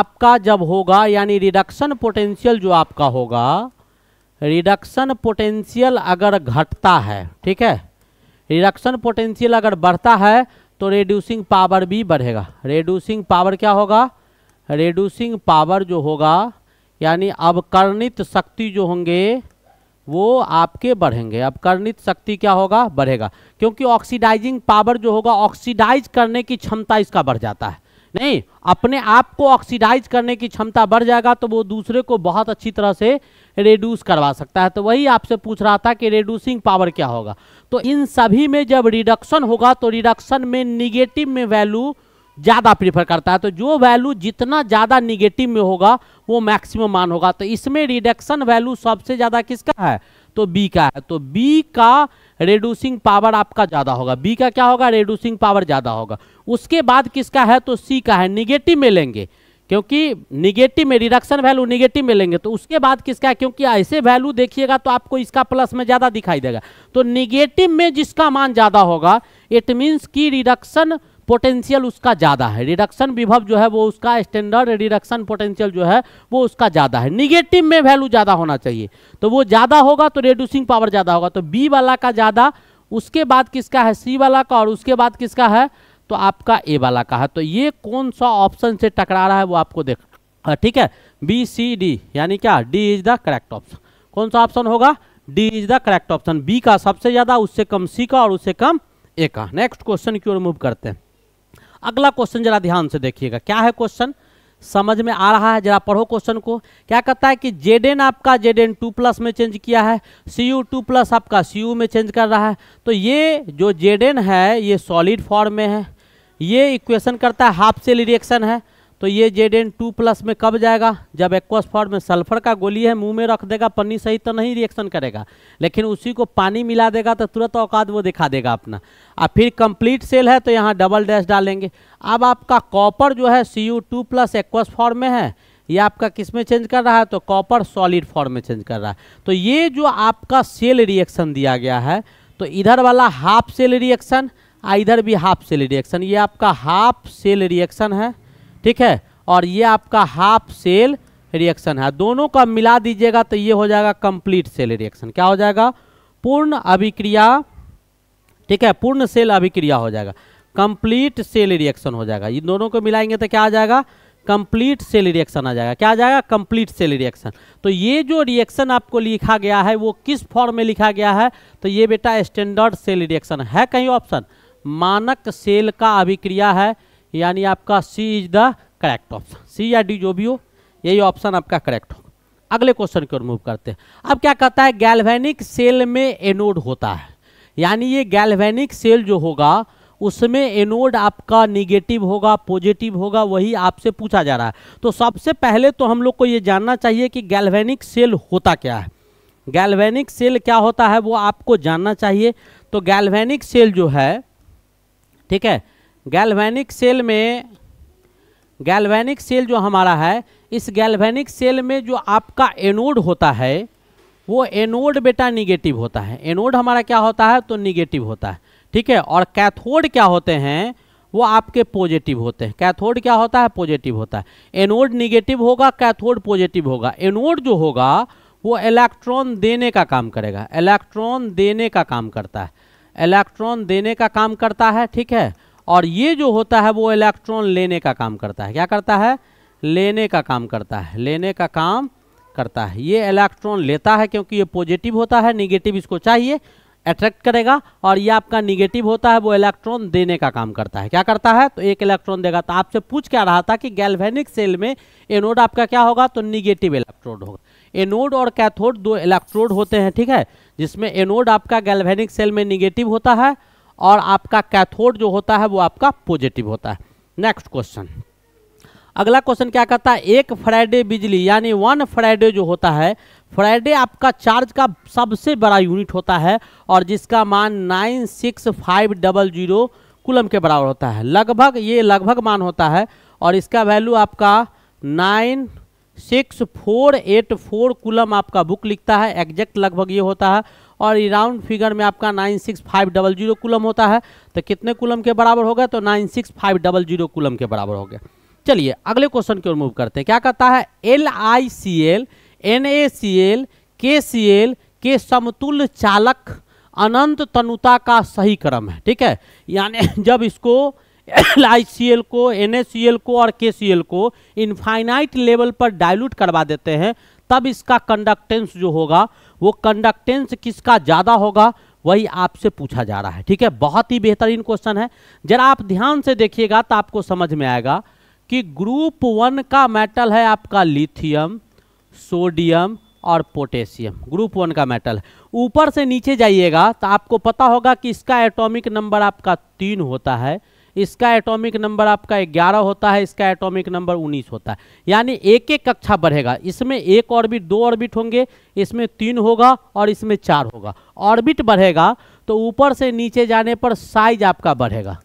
आपका जब होगा यानी रिडक्शन पोटेंशियल जो आपका होगा रिडक्शन पोटेंशियल अगर घटता है ठीक है रिडक्शन पोटेंशियल अगर बढ़ता है तो रेड्यूसिंग पावर भी बढ़ेगा रेड्यूसिंग पावर क्या होगा रेड्यूसिंग पावर जो होगा यानी अवकर्णित शक्ति जो होंगे वो आपके बढ़ेंगे अपकर्णित शक्ति क्या होगा बढ़ेगा क्योंकि ऑक्सीडाइजिंग पावर जो होगा ऑक्सीडाइज करने की क्षमता इसका बढ़ जाता है नहीं अपने आप को ऑक्सीडाइज करने की क्षमता बढ़ जाएगा तो वो दूसरे को बहुत अच्छी तरह से रेड्यूस करवा सकता है तो वही आपसे पूछ रहा था कि रेड्यूसिंग पावर क्या होगा तो इन सभी में जब रिडक्शन होगा तो रिडक्शन में निगेटिव में वैल्यू ज़्यादा प्रीफर करता है तो जो वैल्यू जितना ज़्यादा निगेटिव में होगा वो मैक्सिमम मान होगा तो इसमें रिडक्शन वैल्यू सबसे ज़्यादा किसका है तो बी का है तो बी का रेड्यूसिंग पावर आपका ज़्यादा होगा बी का क्या होगा रेड्यूसिंग पावर ज़्यादा होगा उसके बाद किसका है तो सी का है निगेटिव में लेंगे क्योंकि निगेटिव में रिडक्शन वैल्यू निगेटिव में लेंगे तो उसके बाद किसका है क्योंकि ऐसे वैल्यू देखिएगा तो आपको इसका प्लस में ज़्यादा दिखाई देगा तो निगेटिव में जिसका मान ज़्यादा होगा इट मीन्स कि रिडक्शन पोटेंशियल उसका ज़्यादा है रिडक्शन विभव जो है वो उसका स्टैंडर्ड रिडक्शन पोटेंशियल जो है वो उसका ज़्यादा है निगेटिव में वैल्यू ज़्यादा होना चाहिए तो वो ज़्यादा होगा तो रेड्यूसिंग पावर ज़्यादा होगा तो बी वाला का ज़्यादा उसके बाद किसका है सी वाला का और उसके बाद किसका है तो आपका ए वाला का है तो ये कौन सा ऑप्शन से टकरा रहा है वो आपको देख ठीक है बी सी डी यानी क्या D is the correct option कौन सा ऑप्शन होगा D is the correct option B का सबसे ज़्यादा उससे कम सी का और उससे कम ए का नेक्स्ट क्वेश्चन की ओर मूव करते हैं अगला क्वेश्चन जरा ध्यान से देखिएगा क्या है क्वेश्चन समझ में आ रहा है जरा पढ़ो क्वेश्चन को क्या कहता है कि जेडेन आपका जेडेन टू प्लस में चेंज किया है सी यू टू प्लस आपका सी यू में चेंज कर रहा है तो ये जो जेडेन है ये सॉलिड फॉर्म में है ये इक्वेशन करता है हाफ सेल रिएक्शन है तो ये जेड एन टू प्लस में कब जाएगा जब एक्वस फॉर्म में सल्फर का गोली है मुंह में रख देगा पन्नी सही तो नहीं रिएक्शन करेगा लेकिन उसी को पानी मिला देगा तो तुरंत औकात वो दिखा देगा अपना और फिर कंप्लीट सेल है तो यहाँ डबल डैश डालेंगे अब आपका कॉपर जो है C U two plus aqueous form में है ये आपका किस में चेंज कर रहा है तो कॉपर सॉलिड फॉर्म में चेंज कर रहा है तो ये जो आपका सेल रिएक्शन दिया गया है तो इधर वाला हाफ सेल रिएक्शन इधर भी हाफ सेल रिएक्शन ये आपका हाफ सेल रिएक्शन है ठीक है और ये आपका हाफ सेल रिएक्शन है दोनों का मिला दीजिएगा तो ये हो जाएगा कंप्लीट सेल रिएक्शन क्या हो जाएगा पूर्ण अभिक्रिया ठीक है पूर्ण सेल अभिक्रिया हो जाएगा कंप्लीट सेल रिएक्शन हो जाएगा इन दोनों को मिलाएंगे तो क्या आ जाएगा कंप्लीट सेल रिएक्शन आ जाएगा क्या आ जाएगा कंप्लीट सेल रिएक्शन तो ये जो रिएक्शन आपको लिखा गया है वो किस फॉर्म में लिखा गया है तो ये बेटा स्टैंडर्ड सेल रिएक्शन है कहीं ऑप्शन मानक सेल का अभिक्रिया है यानी आपका C is the correct option C या डी जो भी हो यही ऑप्शन आपका करेक्ट हो अगले क्वेश्चन की ओर मूव करते हैं अब क्या कहता है गैल्वेनिक सेल में एनोड होता है यानी ये गैल्वेनिक सेल जो होगा उसमें एनोड आपका निगेटिव होगा पॉजिटिव होगा वही आपसे पूछा जा रहा है तो सबसे पहले तो हम लोग को ये जानना चाहिए कि गैल्वेनिक सेल होता क्या है गैल्वेनिक सेल क्या होता है वो आपको जानना चाहिए तो गैल्वेनिक सेल जो है ठीक है गैल्वेनिक सेल में गैल्वेनिक सेल जो हमारा है इस गैल्वेनिक सेल में जो आपका एनोड होता है वो एनोड बेटा निगेटिव होता है एनोड हमारा क्या होता है तो निगेटिव होता है ठीक है और कैथोड क्या होते हैं वो आपके पॉजिटिव होते हैं कैथोड क्या होता है पॉजिटिव होता है एनोड निगेटिव होगा कैथोड पॉजिटिव होगा एनोड जो होगा वो इलेक्ट्रॉन देने का काम करेगा इलेक्ट्रॉन देने का काम करता है इलेक्ट्रॉन देने का काम करता है ठीक है और ये जो होता है वो इलेक्ट्रॉन लेने का काम करता है क्या करता है लेने का काम करता है लेने का काम करता है ये इलेक्ट्रॉन लेता है क्योंकि ये पॉजिटिव होता है निगेटिव इसको चाहिए अट्रैक्ट करेगा और ये आपका निगेटिव होता है वो इलेक्ट्रॉन देने का काम करता है क्या करता है तो एक इलेक्ट्रॉन देगा तो आपसे पूछ क्या रहा था कि गैल्वेनिक सेल में एनोड आपका क्या होगा तो निगेटिव इलेक्ट्रोड होगा एनोड और कैथोड दो इलेक्ट्रोड होते हैं ठीक है जिसमें एनोड आपका गैल्वेनिक सेल में निगेटिव होता है और आपका कैथोड जो होता है वो आपका पॉजिटिव होता है नेक्स्ट क्वेश्चन अगला क्वेश्चन क्या कहता है एक फ्राइडे बिजली यानी वन फ्राइडे जो होता है फ्राइडे आपका चार्ज का सबसे बड़ा यूनिट होता है और जिसका मान nine six five double zero coulomb के बराबर होता है लगभग ये लगभग मान होता है और इसका वैल्यू आपका nine six four eight four coulomb आपका बुक लिखता है एग्जैक्ट लगभग ये होता है और ये राउंड फिगर में आपका nine six five double zero coulomb होता है तो कितने कुलम के बराबर हो गया तो nine six five double zero coulomb के बराबर हो गया चलिए अगले क्वेश्चन की ओर मूव करते हैं क्या कहता है L I C L N A C L K C L के समतुल्य चालक अनंत तनुता का सही क्रम है ठीक है यानी जब इसको एल आई सी एल को एन ए सी एल को और के सी एल को इनफाइनाइट लेवल पर डायलूट करवा देते हैं तब इसका कंडक्टेंस जो होगा वो कंडक्टेंस किसका ज़्यादा होगा वही आपसे पूछा जा रहा है ठीक है बहुत ही बेहतरीन क्वेश्चन है जरा आप ध्यान से देखिएगा तो आपको समझ में आएगा कि ग्रुप वन का मेटल है आपका लिथियम सोडियम और पोटेशियम ग्रुप वन का मेटल ऊपर से नीचे जाइएगा तो आपको पता होगा कि इसका एटॉमिक नंबर आपका तीन होता है इसका एटॉमिक नंबर आपका ग्यारह होता है इसका एटॉमिक नंबर उन्नीस होता है यानी एक एक कक्षा बढ़ेगा इसमें एक ऑर्बिट दो ऑर्बिट होंगे इसमें तीन होगा और इसमें चार होगा ऑर्बिट बढ़ेगा तो ऊपर से नीचे जाने पर साइज आपका बढ़ेगा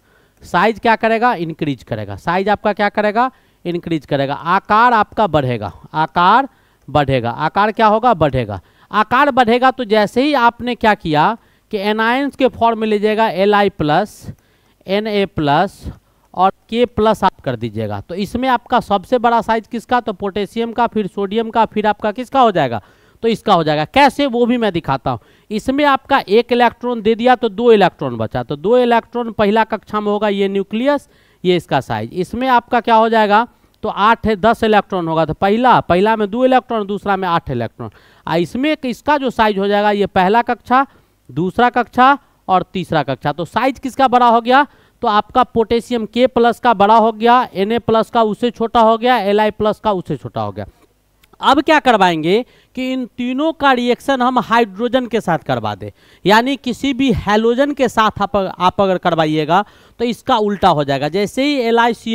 साइज क्या करेगा इंक्रीज करेगा साइज आपका क्या करेगा इंक्रीज करेगा आकार आपका बढ़ेगा आकार बढ़ेगा आकार क्या होगा बढ़ेगा आकार बढ़ेगा तो जैसे ही आपने क्या किया कि एनायंस के फॉर्म में लीजिएगा L I plus N A plus और के प्लस आप कर दीजिएगा तो इसमें आपका सबसे बड़ा साइज किसका तो पोटेशियम का फिर सोडियम का फिर आपका किसका हो जाएगा तो इसका हो जाएगा कैसे वो भी मैं दिखाता हूँ इसमें आपका एक इलेक्ट्रॉन दे दिया तो दो इलेक्ट्रॉन बचा तो दो इलेक्ट्रॉन पहला कक्षा में होगा ये न्यूक्लियस ये इसका साइज इसमें आपका क्या हो जाएगा तो आठ दस इलेक्ट्रॉन होगा तो पहला पहला में दो इलेक्ट्रॉन दूसरा में आठ इलेक्ट्रॉन आ इसमें इसका जो साइज हो जाएगा ये पहला कक्षा दूसरा कक्षा और तीसरा कक्षा तो साइज किसका बड़ा हो गया तो आपका पोटेशियम के प्लस का बड़ा हो गया एन ए प्लस का उससे छोटा हो गया एल आई प्लस का उससे छोटा हो गया अब क्या करवाएंगे कि इन तीनों का रिएक्शन हम हाइड्रोजन के साथ करवा दें यानी किसी भी हेलोजन के साथ आप आप अगर करवाइएगा तो इसका उल्टा हो जाएगा जैसे ही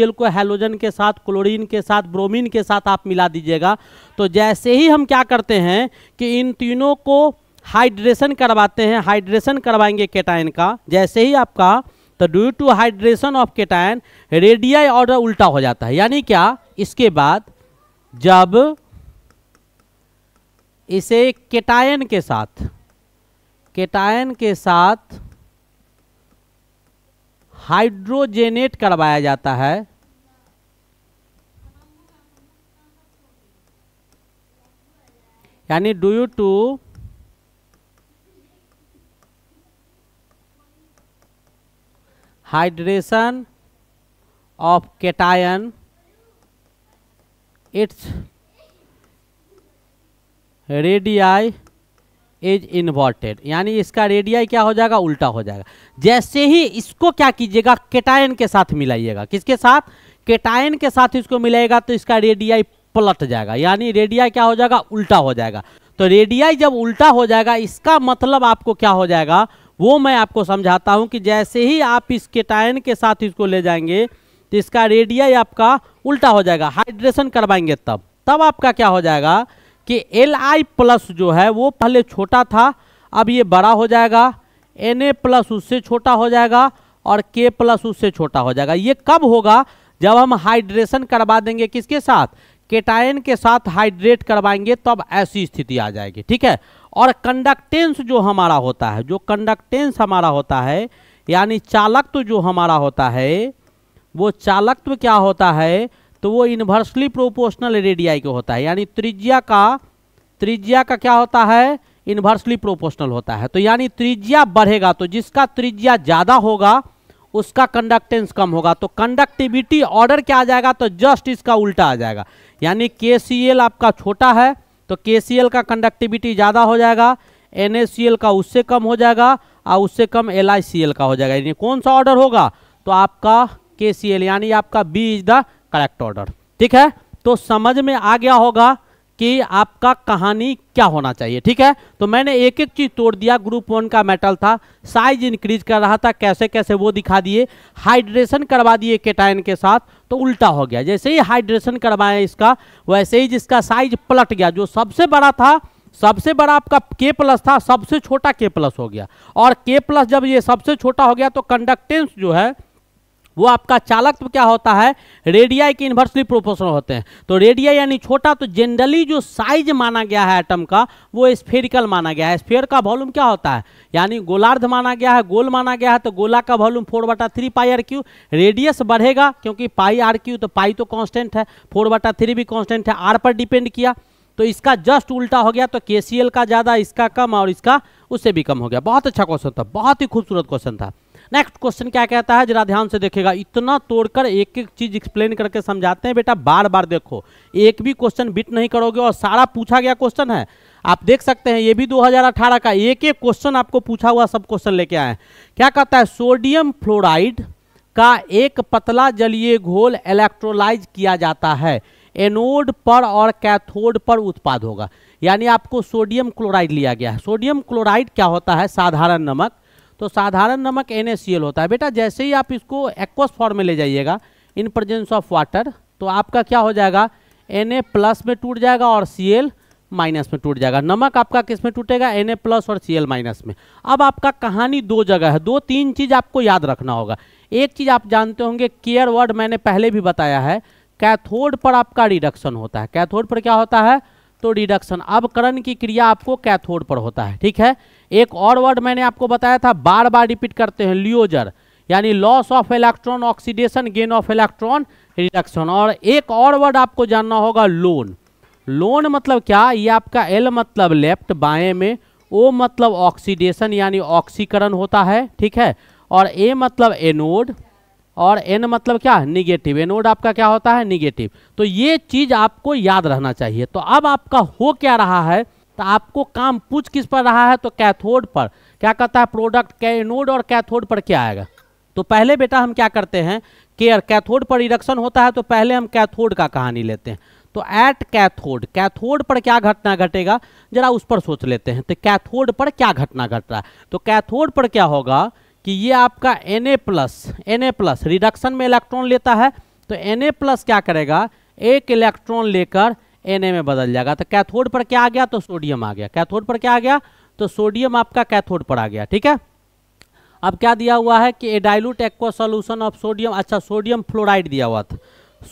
एल को हेलोजन के साथ क्लोरीन के साथ ब्रोमीन के साथ आप मिला दीजिएगा तो जैसे ही हम क्या करते हैं कि इन तीनों को हाइड्रेशन करवाते हैं हाइड्रेशन करवाएंगे केटाइन का जैसे ही आपका तो due to hydration of cation radii order उल्टा हो जाता है यानी क्या इसके बाद जब इसे केटायन के साथ केटायन के साथ हाइड्रोजेनेट करवाया जाता है यानी due to hydration of cation its radii is inverted यानी इसका रेडियाई क्या हो जाएगा उल्टा हो जाएगा जैसे ही इसको क्या कीजिएगा केटायन के साथ मिलाइएगा किसके साथ केटायन के साथ इसको मिलाएगा तो इसका रेडियाई पलट जाएगा यानी रेडियाई क्या हो जाएगा उल्टा हो जाएगा तो रेडियाई जब उल्टा हो जाएगा इसका मतलब आपको क्या हो जाएगा वो मैं आपको समझाता हूँ कि जैसे ही आप इस केटायन के साथ इसको ले जाएंगे तो इसका रेडिया आपका उल्टा हो जाएगा हाइड्रेशन करवाएंगे तब तब आपका क्या हो जाएगा कि एल आई प्लस जो है वो पहले छोटा था अब ये बड़ा हो जाएगा एन ए प्लस उससे छोटा हो जाएगा और के प्लस उससे छोटा हो जाएगा ये कब होगा जब हम हाइड्रेशन करवा देंगे किसके साथ केटायन के साथ हाइड्रेट करवाएंगे तब ऐसी स्थिति आ जाएगी ठीक है और कंडक्टेंस जो हमारा होता है जो कंडक्टेंस हमारा होता है यानी चालकत्व जो हमारा होता है वो चालकत्व क्या होता है तो वो इन्वर्सली प्रोपोर्शनल रेडियाई के होता है यानी त्रिज्या का त्रिज्या का क्या होता है इन्वर्सली प्रोपोर्शनल होता है तो यानी त्रिज्या बढ़ेगा तो जिसका त्रिज्या ज़्यादा होगा उसका कंडक्टेंस कम होगा तो कंडक्टिविटी ऑर्डर क्या आ जाएगा तो जस्ट इसका उल्टा आ जाएगा यानी के आपका छोटा है तो के का कंडक्टिविटी ज़्यादा हो जाएगा एन का उससे कम हो जाएगा और उससे कम एल का हो जाएगा यानी कौन सा ऑर्डर होगा तो आपका के यानी आपका B is the correct order ठीक है तो समझ में आ गया होगा कि आपका कहानी क्या होना चाहिए ठीक है तो मैंने एक एक चीज़ तोड़ दिया ग्रुप वन का मेटल था साइज इंक्रीज कर रहा था कैसे कैसे वो दिखा दिए हाइड्रेशन करवा दिए केटाइन के साथ तो उल्टा हो गया जैसे ही हाइड्रेशन करवाया इसका वैसे ही जिसका साइज पलट गया जो सबसे बड़ा था सबसे बड़ा आपका के प्लस था सबसे छोटा के प्लस हो गया और के प्लस जब ये सबसे छोटा हो गया तो कंडक्टेंस जो है वो आपका चालकत्व क्या होता है रेडियाई के इन्वर्सली प्रोपोर्शनल होते हैं तो रेडिया यानी छोटा तो जनरली जो साइज माना गया है एटम का वो स्फेरिकल माना गया है स्फेयर का वॉल्यूम क्या होता है यानी गोलार्ध माना गया है गोल माना गया है तो गोला का वॉल्यूम फोर बटा three pi R cube radius बढ़ेगा क्योंकि पाई आर क्यू तो पाई तो कॉन्स्टेंट है फोर बटा थ्री भी कॉन्स्टेंट है आर पर डिपेंड किया तो इसका जस्ट उल्टा हो गया तो के का ज़्यादा इसका कम और इसका उससे भी कम हो गया बहुत अच्छा क्वेश्चन था बहुत ही खूबसूरत क्वेश्चन था नेक्स्ट क्वेश्चन क्या कहता है जरा ध्यान से देखेगा इतना तोड़कर एक एक चीज एक्सप्लेन करके समझाते हैं बेटा बार बार देखो एक भी क्वेश्चन बिट नहीं करोगे और सारा पूछा गया क्वेश्चन है आप देख सकते हैं ये भी 2018 का एक एक क्वेश्चन आपको पूछा हुआ सब क्वेश्चन लेके आए क्या कहता है सोडियम फ्लोराइड का एक पतला जलीय घोल इलेक्ट्रोलाइज किया जाता है एनोड पर और कैथोड पर उत्पाद होगा यानी आपको सोडियम क्लोराइड लिया गया है सोडियम क्लोराइड क्या होता है साधारण नमक तो साधारण नमक एन होता है बेटा जैसे ही आप इसको एक्वस फॉर्म में ले जाइएगा इन प्रजेंस ऑफ वाटर तो आपका क्या हो जाएगा एन प्लस में टूट जाएगा और सी एल माइनस में टूट जाएगा नमक आपका किस में टूटेगा एन प्लस और सी एल माइनस में अब आपका कहानी दो जगह है दो तीन चीज़ आपको याद रखना होगा एक चीज़ आप जानते होंगे केयर वर्ड मैंने पहले भी बताया है कैथोड पर आपका रिडक्शन होता है कैथोड पर क्या होता है तो रिडक्शन अब करण की क्रिया आपको कैथोड पर होता है ठीक है एक और वर्ड मैंने आपको बताया था बार बार रिपीट करते हैं लियोजर यानी loss of electron oxidation gain of electron reduction और एक और वर्ड आपको जानना होगा लोन लोन मतलब क्या ये आपका एल मतलब लेफ्ट बाएं में ओ मतलब ऑक्सीडेशन यानी ऑक्सीकरण होता है ठीक है और ए मतलब एनोड और एन मतलब क्या निगेटिव एनोड आपका क्या होता है निगेटिव तो ये चीज़ आपको याद रहना चाहिए तो अब आपका हो क्या रहा है तो आपको काम पूछ किस पर रहा है तो कैथोड पर क्या कहता है प्रोडक्ट कैनोड और कैथोड पर क्या आएगा तो पहले बेटा हम क्या करते हैं केयर कैथोड पर इरक्शन होता है तो पहले हम कैथोड का कहानी लेते हैं तो एट कैथोड कैथोड पर क्या घटना घटेगा जरा उस पर सोच लेते हैं तो कैथोड पर क्या घटना घट रहा है तो कैथोड पर क्या होगा कि ये आपका Na plus Na plus reduction में इलेक्ट्रॉन लेता है तो Na प्लस क्या करेगा एक इलेक्ट्रॉन लेकर एन में बदल जाएगा तो कैथोड पर क्या आ गया तो सोडियम आ गया कैथोड पर क्या आ गया तो सोडियम आपका कैथोड पर आ गया ठीक है अब क्या दिया हुआ है कि a dilute aqua solution of sodium अच्छा सोडियम फ्लोराइड दिया हुआ था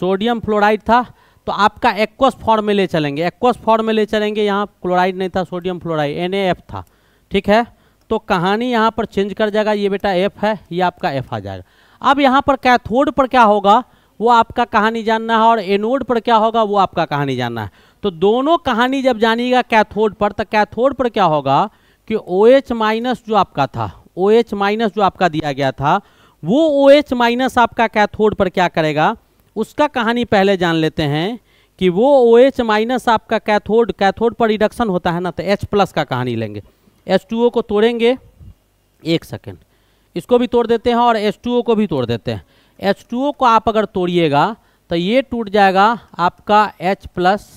सोडियम फ्लोराइड था तो आपका एक्वस फॉर्म में ले चलेंगे एक्वस फॉर्म में ले चलेंगे यहाँ क्लोराइड नहीं था सोडियम फ्लोराइड एन था ठीक है तो कहानी यहाँ पर चेंज कर जाएगा ये बेटा एफ है ये आपका एफ आ जाएगा अब यहाँ पर कैथोड पर क्या होगा वो आपका कहानी जानना है और एनोड पर क्या होगा वो आपका कहानी जानना है तो दोनों कहानी जब जानिएगा कैथोड पर तो कैथोड पर क्या होगा कि ओ एच माइनस जो आपका था ओ एच माइनस जो आपका दिया गया था वो ओ एच माइनस आपका कैथोड पर क्या करेगा उसका कहानी पहले जान लेते हैं कि वो ओ एच माइनस आपका कैथोड कैथोड पर रिडक्शन होता है ना तो एच प्लस का कहानी लेंगे एच टू ओ को तोड़ेंगे एक सेकेंड इसको भी तोड़ देते हैं और एच टू ओ को भी तोड़ देते हैं एच टू ओ को आप अगर तोड़िएगा तो ये टूट जाएगा आपका एच प्लस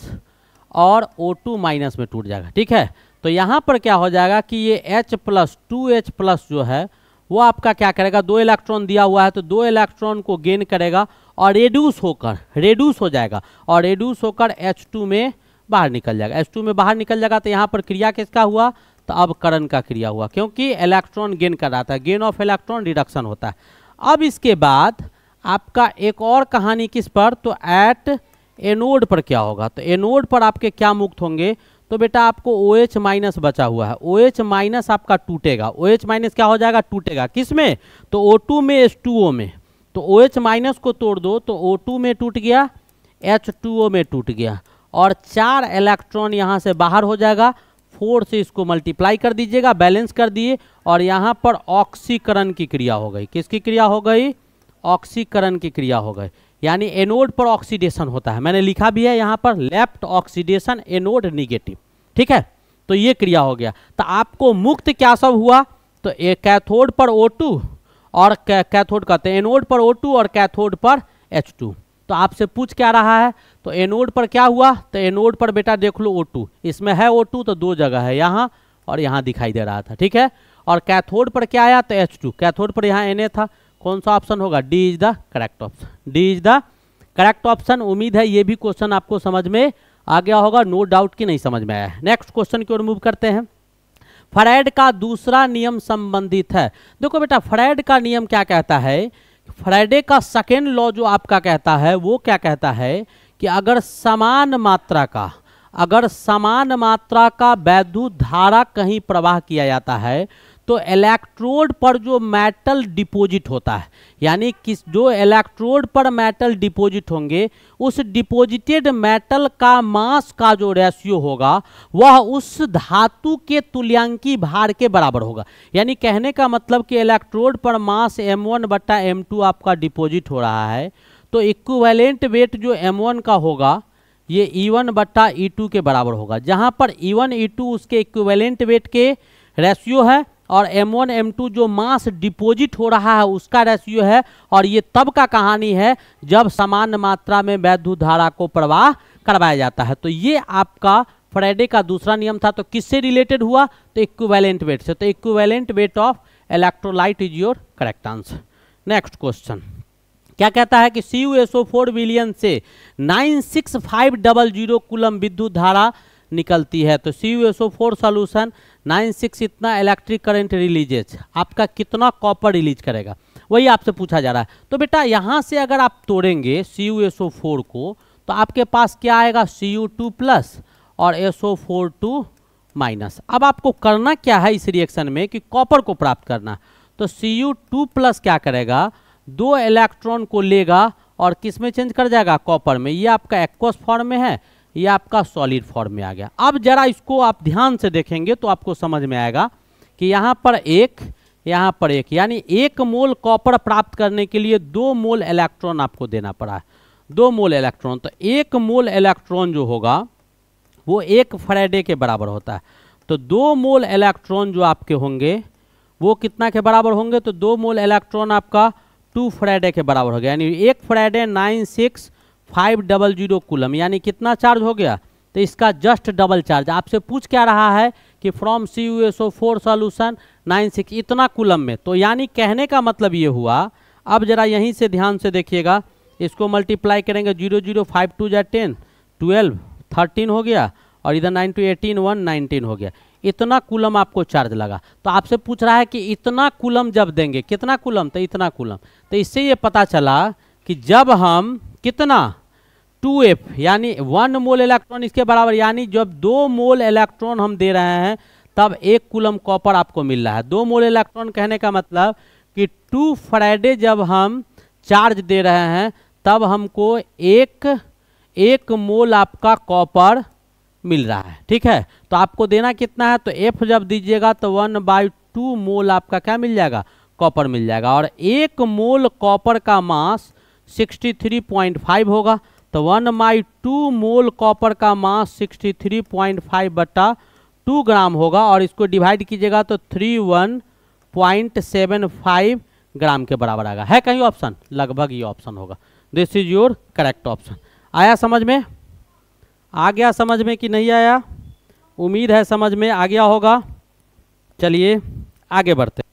और ओ टू माइनस में टूट जाएगा ठीक है तो यहाँ पर क्या हो जाएगा कि ये H plus two H plus जो है वो आपका क्या करेगा दो इलेक्ट्रॉन दिया हुआ है तो दो इलेक्ट्रॉन को गेन करेगा और रेड्यूस होकर रेड्यूस हो जाएगा और रेड्यूस होकर एच टू में बाहर निकल जाएगा एच टू में बाहर निकल जाएगा तो यहाँ पर क्रिया किसका हुआ तो अब करण का क्रिया हुआ क्योंकि इलेक्ट्रॉन गेन कर रहा था गेन ऑफ इलेक्ट्रॉन रिडक्शन होता है अब इसके बाद आपका एक और कहानी किस पर तो एट एनोड पर क्या होगा तो एनोड पर आपके क्या मुक्त होंगे तो बेटा आपको ओ OH एच माइनस बचा हुआ है ओ OH माइनस आपका टूटेगा ओ OH माइनस क्या हो जाएगा टूटेगा किस में तो ओ टू में एच टू ओ में तो ओ OH माइनस को तोड़ दो तो ओ टू में टूट गया एच टू ओ में टूट गया और चार इलेक्ट्रॉन यहाँ से बाहर हो जाएगा फोर से इसको मल्टीप्लाई कर दीजिएगा बैलेंस कर दिए और यहाँ पर ऑक्सीकरण की क्रिया हो गई किसकी क्रिया हो गई ऑक्सीकरण की क्रिया हो गई यानी एनोड पर ऑक्सीडेशन होता है मैंने लिखा भी है यहाँ पर लेफ्ट ऑक्सीडेशन एनोड निगेटिव ठीक है तो ये क्रिया हो गया तो आपको मुक्त क्या सब हुआ तो ए कैथोड पर टू और कैथोड कहते हैं एनोड पर टू और कैथोड पर टू तो आपसे पूछ क्या रहा है तो एनोड पर क्या हुआ तो एनोड पर बेटा देख लो ओ इसमें है ओ तो दो जगह है यहाँ और यहाँ दिखाई दे रहा था ठीक है और कैथोड पर क्या आया तो एच टू कैथोड पर यहाँ एन था कौन सा ऑप्शन होगा D is the correct option D is the correct option उम्मीद है ये भी क्वेश्चन आपको समझ में आ गया होगा नो डाउट कि नहीं समझ में आया नेक्स्ट क्वेश्चन की ओर मूव करते हैं फ्रेड का दूसरा नियम संबंधित है देखो बेटा फ्रेड का नियम क्या कहता है फ्राइडे का सेकेंड लॉ जो आपका कहता है वो क्या कहता है कि अगर समान मात्रा का अगर समान मात्रा का वैद्युत धारा कहीं प्रवाह किया जाता है तो इलेक्ट्रोड पर जो मेटल डिपॉजिट होता है यानी किस जो इलेक्ट्रोड पर मेटल डिपॉजिट होंगे उस डिपॉजिटेड मेटल का मास का जो रेशियो होगा वह उस धातु के तुल्यांकी भार के बराबर होगा यानी कहने का मतलब कि इलेक्ट्रोड पर मास m1 वन बटा एम आपका डिपॉजिट हो रहा है तो इक्वेलेंट वेट जो m1 का होगा ये e1 बट्टा टू e के बराबर होगा जहाँ पर e1 e2 उसके इक्वेलेंट वेट के रेशियो है और m1 m2 जो मास डिपोजिट हो रहा है उसका रेशियो है और ये तब का कहानी है जब समान मात्रा में वैध धारा को प्रवाह करवाया जाता है तो ये आपका फ्राइडे का दूसरा नियम था तो किससे रिलेटेड हुआ तो इक्वेलेंट वेट से तो equivalent weight of electrolyte is your correct answer next question क्या कहता है कि C U S O four विलियन से nine six five double zero coulomb विद्युत धारा निकलती है तो C U S O four solution nine six इतना इलेक्ट्रिक करंट रिलीजेज आपका कितना कॉपर रिलीज करेगा वही आपसे पूछा जा रहा है तो बेटा यहाँ से अगर आप तोड़ेंगे C U S O four को तो आपके पास क्या आएगा सी यू टू प्लस और S O four two minus अब आपको करना क्या है इस रिएक्शन में कि कॉपर को प्राप्त करना तो सी यू टू प्लस क्या करेगा दो इलेक्ट्रॉन को लेगा और किस में चेंज कर जाएगा कॉपर में ये आपका एक्वस फॉर्म में है ये आपका सॉलिड फॉर्म में आ गया अब जरा इसको आप ध्यान से देखेंगे तो आपको समझ में आएगा कि यहाँ पर एक यहाँ पर एक यानी एक मोल कॉपर प्राप्त करने के लिए दो मोल इलेक्ट्रॉन आपको देना पड़ा है दो मोल इलेक्ट्रॉन तो एक मोल इलेक्ट्रॉन जो होगा वो एक फ्राइडे के बराबर होता है तो दो मोल इलेक्ट्रॉन जो आपके होंगे वो कितना के बराबर होंगे तो दो मोल इलेक्ट्रॉन आपका टू फ्राइडे के बराबर हो गया यानी एक Faraday nine six five double zero coulomb यानी कितना चार्ज हो गया तो इसका जस्ट डबल चार्ज आपसे पूछ क्या रहा है कि from C U S O four solution nine six इतना कुलम में तो यानी कहने का मतलब ये हुआ अब जरा यहीं से ध्यान से देखिएगा इसको मल्टीप्लाई करेंगे जीरो जीरो फाइव टू जै टेन ट्वेल्व थर्टीन हो गया और इधर nine two eighteen one nineteen हो गया इतना कुलम आपको चार्ज लगा तो आपसे पूछ रहा है कि इतना कुलम जब देंगे कितना कुलम तो इतना कुलम तो इससे ये पता चला कि जब हम कितना टू एफ यानी वन मोल इलेक्ट्रॉन इसके बराबर यानी जब दो मोल इलेक्ट्रॉन हम दे रहे हैं तब एक कुलम कॉपर आपको मिल रहा है दो मोल इलेक्ट्रॉन कहने का मतलब कि टू फ्राइडे जब हम चार्ज दे रहे हैं तब हमको एक एक मोल आपका कॉपर मिल रहा है ठीक है तो आपको देना कितना है तो एफ जब दीजिएगा तो वन बाई टू मोल आपका क्या मिल जाएगा कॉपर मिल जाएगा और एक मोल कॉपर का मास 63.5 होगा तो one by two mole copper का मास 63.5 बटा टू ग्राम होगा और इसको डिवाइड कीजिएगा तो three one point seven five gram के बराबर आएगा है कहीं ऑप्शन लगभग ये ऑप्शन होगा this is your correct option आया समझ में आ गया समझ में कि नहीं आया उम्मीद है समझ में आ गया होगा चलिए आगे बढ़ते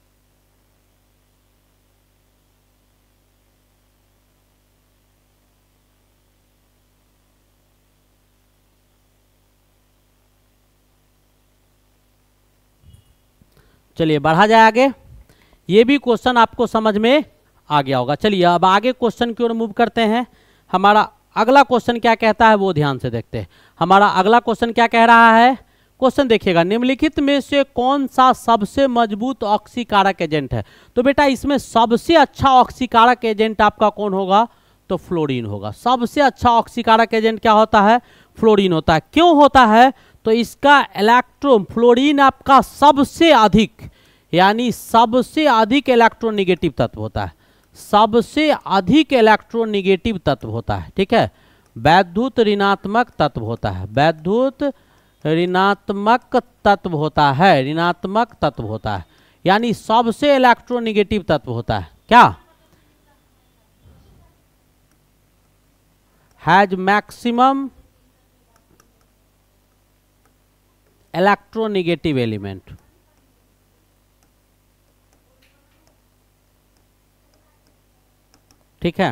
चलिए बढ़ा जाए आगे ये भी क्वेश्चन आपको समझ में आ गया होगा चलिए अब आगे क्वेश्चन की ओर मूव करते हैं हमारा अगला क्वेश्चन क्या कहता है वो ध्यान से देखते हैं हमारा अगला क्वेश्चन क्या कह रहा है क्वेश्चन देखिएगा निम्नलिखित में से कौन सा सबसे मजबूत ऑक्सीकारक एजेंट है तो बेटा इसमें सबसे अच्छा ऑक्सीकारक एजेंट आपका कौन होगा तो फ्लोरीन होगा सबसे अच्छा ऑक्सीकारक एजेंट क्या होता है फ्लोरीन होता है क्यों होता है तो इसका इलेक्ट्रोन फ्लोरीन आपका सबसे अधिक यानी सबसे अधिक इलेक्ट्रोनिगेटिव तत्व होता है सबसे अधिक इलेक्ट्रोनिगेटिव तत्व होता है ठीक है वैद्युत ऋणात्मक तत्व होता है वैद्युत ऋणात्मक तत्व होता है ऋणात्मक तत्व होता है यानी सबसे इलेक्ट्रोनिगेटिव तत्व होता है क्या हैज मैक्सिमम इलेक्ट्रोनिगेटिव एलिमेंट ठीक है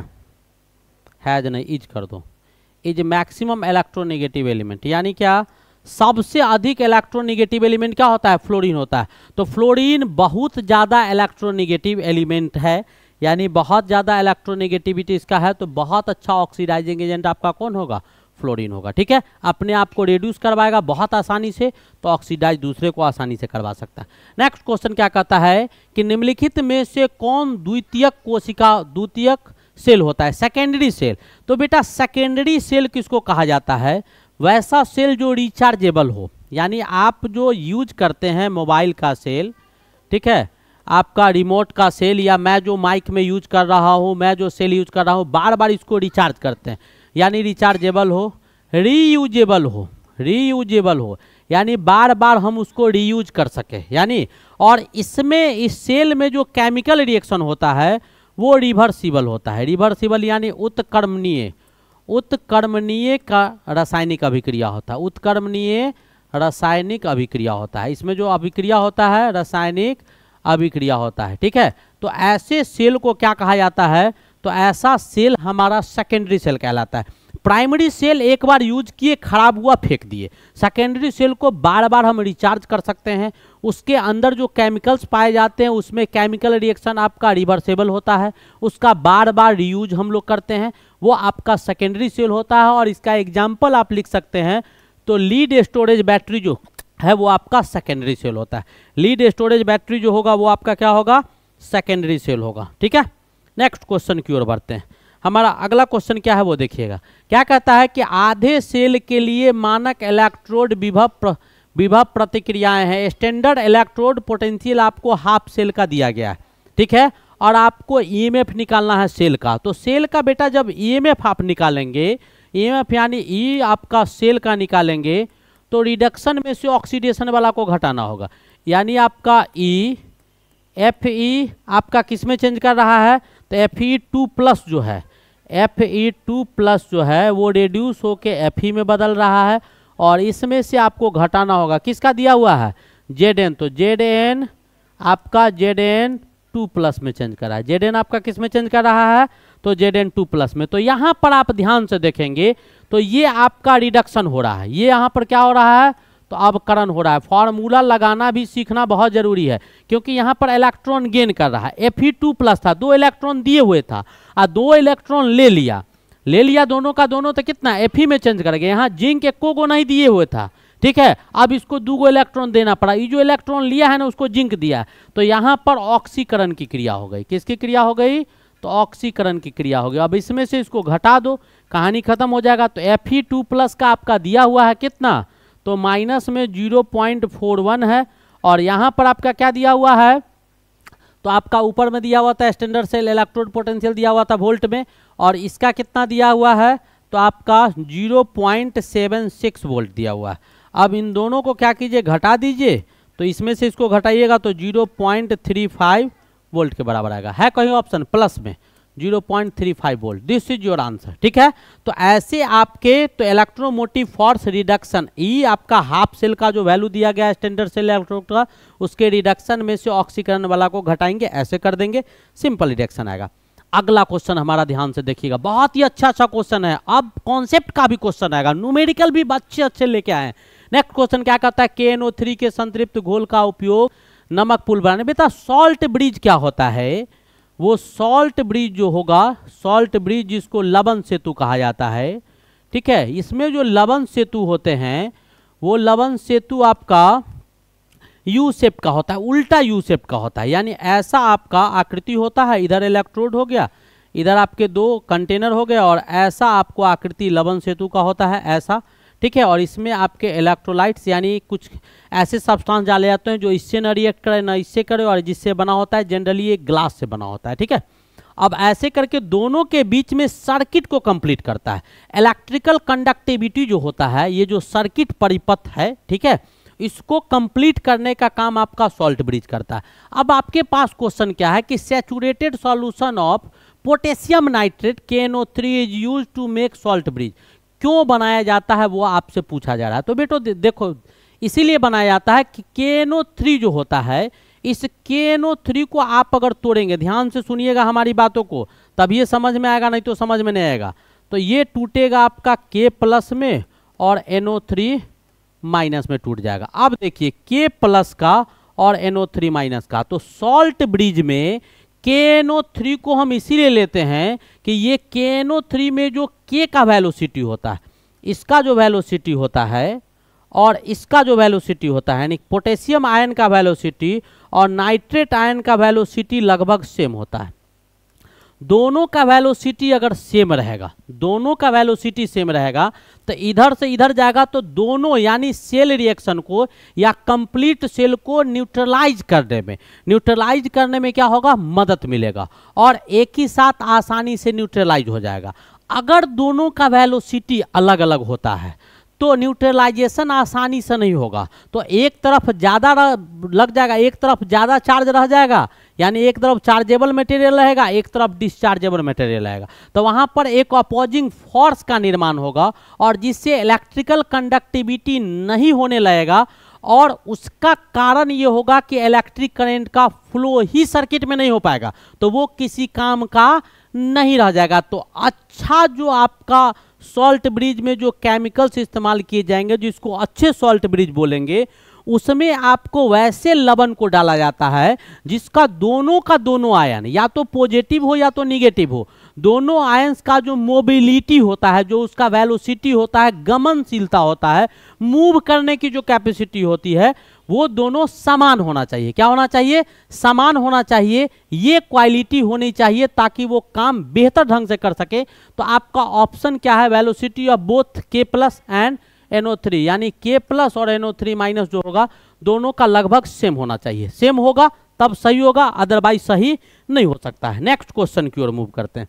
हैज नहीं इज कर दो इज मैक्सिमम इलेक्ट्रोनिगेटिव एलिमेंट यानी क्या सबसे अधिक इलेक्ट्रोनिगेटिव एलिमेंट क्या होता है फ्लोरीन होता है तो फ्लोरीन बहुत ज़्यादा इलेक्ट्रोनिगेटिव एलिमेंट है यानी बहुत ज़्यादा इलेक्ट्रोनेगेटिविटी इसका है तो बहुत अच्छा ऑक्सीडाइजिंग एजेंट आपका कौन होगा फ्लोरीन होगा ठीक है अपने आप को रिड्यूस करवाएगा बहुत आसानी से तो ऑक्सीडाइज दूसरे को आसानी से करवा सकता है नेक्स्ट क्वेश्चन क्या कहता है कि निम्नलिखित में से कौन द्वितीयक कोशिका द्वितीयक सेल होता है सेकेंडरी सेल तो बेटा सेकेंडरी सेल किसको कहा जाता है वैसा सेल जो रिचार्जेबल हो यानी आप जो यूज करते हैं मोबाइल का सेल ठीक है आपका रिमोट का सेल या मैं जो माइक में यूज कर रहा हूँ मैं जो सेल यूज कर रहा हूँ बार बार इसको रिचार्ज करते हैं यानी रिचार्जेबल हो रीयूजेबल हो रीयूजेबल हो यानी बार बार हम उसको रीयूज कर सके यानी और इसमें इस सेल में जो केमिकल रिएक्शन होता है वो रिवर्सिबल होता है रिवर्सिबल यानी उत्कर्मणीय उत्कर्मणीय का रासायनिक अभिक्रिया होता है उत्कर्मणीय रासायनिक अभिक्रिया होता है इसमें जो अभिक्रिया होता है रासायनिक अभिक्रिया होता है ठीक है तो ऐसे सेल को क्या कहा जाता है तो ऐसा सेल हमारा सेकेंडरी सेल कहलाता है प्राइमरी सेल एक बार यूज किए खराब हुआ फेंक दिए सेकेंडरी सेल को बार बार हम रिचार्ज कर सकते हैं उसके अंदर जो केमिकल्स पाए जाते हैं उसमें केमिकल रिएक्शन आपका रिवर्सेबल होता है उसका बार बार रीयूज हम लोग करते हैं वो आपका सेकेंडरी सेल होता है और इसका एग्जाम्पल आप लिख सकते हैं तो लीड स्टोरेज बैटरी जो है वो आपका सेकेंडरी सेल होता है लीड स्टोरेज बैटरी जो होगा वो आपका क्या होगा सेकेंडरी सेल होगा ठीक है नेक्स्ट क्वेश्चन की ओर बढ़ते हैं हमारा अगला क्वेश्चन क्या है वो देखिएगा क्या कहता है कि आधे सेल के लिए मानक इलेक्ट्रोड विभव प्र, विभव प्रतिक्रियाएं हैं स्टैंडर्ड इलेक्ट्रोड पोटेंशियल आपको हाफ सेल का दिया गया है ठीक है और आपको ईएमएफ e निकालना है सेल का तो सेल का बेटा जब ईएमएफ e आप निकालेंगे ईएमएफ e यानी ई आपका सेल का निकालेंगे तो रिडक्शन में से ऑक्सीडेशन वाला को घटाना होगा यानी आपका ई एफ ई आपका किस में चेंज कर रहा है तो F E e two plus जो है F E e two plus जो है वो रेड्यूस होके एफ ई e में बदल रहा है और इसमें से आपको घटाना होगा किसका दिया हुआ है जेड एन तो जेड एन आपका जेड एन टू प्लस में चेंज करा है जेड एन आपका किस में चेंज कर रहा है तो जेड एन टू प्लस में तो यहाँ पर आप ध्यान से देखेंगे तो ये आपका रिडक्शन हो रहा है ये यहाँ पर क्या हो रहा है तो अवकरण हो रहा है फॉर्मूला लगाना भी सीखना बहुत जरूरी है क्योंकि यहाँ पर इलेक्ट्रॉन गेन कर रहा है एफ टू प्लस था दो इलेक्ट्रॉन दिए हुए था और दो इलेक्ट्रॉन ले लिया ले लिया दोनों का दोनों तो कितना एफ e में चेंज कर गया यहाँ जिंक एक को नहीं दिए हुए था ठीक है अब इसको दो गो इलेक्ट्रॉन देना पड़ा ये जो इलेक्ट्रॉन लिया है ना उसको जिंक दिया तो यहाँ पर ऑक्सीकरण की क्रिया हो गई किसकी क्रिया हो गई तो ऑक्सीकरण की क्रिया हो गई अब इसमें से इसको घटा दो कहानी खत्म हो जाएगा तो एफ टू प्लस का आपका दिया हुआ है कितना तो माइनस में जीरो पॉइंट फोर वन है और यहाँ पर आपका क्या दिया हुआ है तो आपका ऊपर में दिया हुआ था स्टैंडर्ड सेल इलेक्ट्रोड पोटेंशियल दिया हुआ था वोल्ट में और इसका कितना दिया हुआ है तो आपका zero point seven six volt दिया हुआ है अब इन दोनों को क्या कीजिए घटा दीजिए तो इसमें से इसको घटाइएगा तो zero point three five volt के बराबर आएगा है कहीं ऑप्शन प्लस में 0.35 volt this is your answer ठीक है तो ऐसे आपके तो इलेक्ट्रोमोटिव फोर्स रिडक्शन ई आपका हाफ सेल का जो वैल्यू दिया गया स्टैंडर्ड सेल इलेक्ट्रोड का उसके रिडक्शन में से ऑक्सीकरण वाला को घटाएंगे ऐसे कर देंगे सिंपल रिडक्शन आएगा अगला क्वेश्चन हमारा ध्यान से देखिएगा बहुत ही अच्छा अच्छा क्वेश्चन है अब कॉन्सेप्ट का भी क्वेश्चन आएगा न्यूमेरिकल भी अच्छे अच्छे लेके आए नेक्स्ट क्वेश्चन क्या कहता है के थ्री के संतृप्त घोल का उपयोग नमक पुल बनाने बेटा सॉल्ट ब्रिज क्या होता है वो सॉल्ट ब्रिज जो होगा सॉल्ट ब्रिज जिसको लवन सेतु कहा जाता है ठीक है इसमें जो लवन सेतु होते हैं वो लवन सेतु आपका यू सेप का होता है उल्टा यू सेप का होता है यानी ऐसा आपका आकृति होता है इधर इलेक्ट्रोड हो गया इधर आपके दो कंटेनर हो गए और ऐसा आपको आकृति लवन सेतु का होता है ऐसा ठीक है और इसमें आपके इलेक्ट्रोलाइट्स यानी कुछ ऐसे सब्सटेंस डाले जाते हैं जो इससे ना रिएक्ट करे ना इससे करे और जिससे बना होता है जनरली ये ग्लास से बना होता है ठीक है अब ऐसे करके दोनों के बीच में सर्किट को कंप्लीट करता है इलेक्ट्रिकल कंडक्टिविटी जो होता है ये जो सर्किट परिपथ है ठीक है इसको कंप्लीट करने का काम आपका सॉल्ट ब्रिज करता है अब आपके पास क्वेश्चन क्या है कि saturated solution of potassium nitrate K N O three is use to make salt bridge क्यों बनाया जाता है वो आपसे पूछा जा रहा है तो बेटो दे, देखो इसीलिए बनाया जाता है कि केनो थ्री जो होता है इस केनो थ्री को आप अगर तोड़ेंगे ध्यान से सुनिएगा हमारी बातों को तब ये समझ में आएगा नहीं तो समझ में नहीं आएगा तो ये टूटेगा आपका के प्लस में और एनओ थ्री माइनस में टूट जाएगा अब देखिए के प्लस का और एनओ थ्री माइनस का तो सॉल्ट ब्रिज में के थ्री को हम इसीलिए लेते हैं कि ये के थ्री में जो के का वैलोसिटी होता है इसका जो वैलोसिटी होता है और इसका जो वैलोसिटी होता है यानी पोटेशियम आयन का वैलोसिटी और नाइट्रेट आयन का वैलोसिटी लगभग सेम होता है दोनों का वेलोसिटी अगर सेम रहेगा दोनों का वेलोसिटी सेम रहेगा तो इधर से इधर जाएगा तो दोनों यानी सेल रिएक्शन को या कंप्लीट सेल को न्यूट्रलाइज करने में न्यूट्रलाइज करने में क्या होगा मदद मिलेगा और एक ही साथ आसानी से न्यूट्रलाइज हो जाएगा अगर दोनों का वेलोसिटी अलग अलग होता है तो न्यूट्रलाइजेशन आसानी से नहीं होगा तो एक तरफ ज़्यादा लग जाएगा एक तरफ ज़्यादा चार्ज रह जाएगा यानी एक तरफ चार्जेबल मटेरियल रहेगा एक तरफ डिस्चार्जेबल मटेरियल रहेगा तो वहां पर एक अपोजिंग फोर्स का निर्माण होगा और जिससे इलेक्ट्रिकल कंडक्टिविटी नहीं होने लगेगा और उसका कारण ये होगा कि इलेक्ट्रिक करंट का फ्लो ही सर्किट में नहीं हो पाएगा तो वो किसी काम का नहीं रह जाएगा तो अच्छा जो आपका सॉल्ट ब्रिज में जो केमिकल्स इस्तेमाल किए जाएंगे जिसको अच्छे सॉल्ट ब्रिज बोलेंगे उसमें आपको वैसे लवन को डाला जाता है जिसका दोनों का दोनों आयन या तो पॉजिटिव हो या तो निगेटिव हो दोनों आयन्स का जो मोबिलिटी होता है जो उसका वेलोसिटी होता है गमनशीलता होता है मूव करने की जो कैपेसिटी होती है वो दोनों समान होना चाहिए क्या होना चाहिए समान होना चाहिए ये क्वालिटी होनी चाहिए ताकि वो काम बेहतर ढंग से कर सके तो आपका ऑप्शन क्या है velocity of both K plus and three यानी के प्लस और थ्री माइनस जो होगा दोनों का लगभग सेम होना चाहिए सेम होगा तब सही होगा अदरवाइज सही नहीं हो सकता है नेक्स्ट क्वेश्चन की ओर मूव करते हैं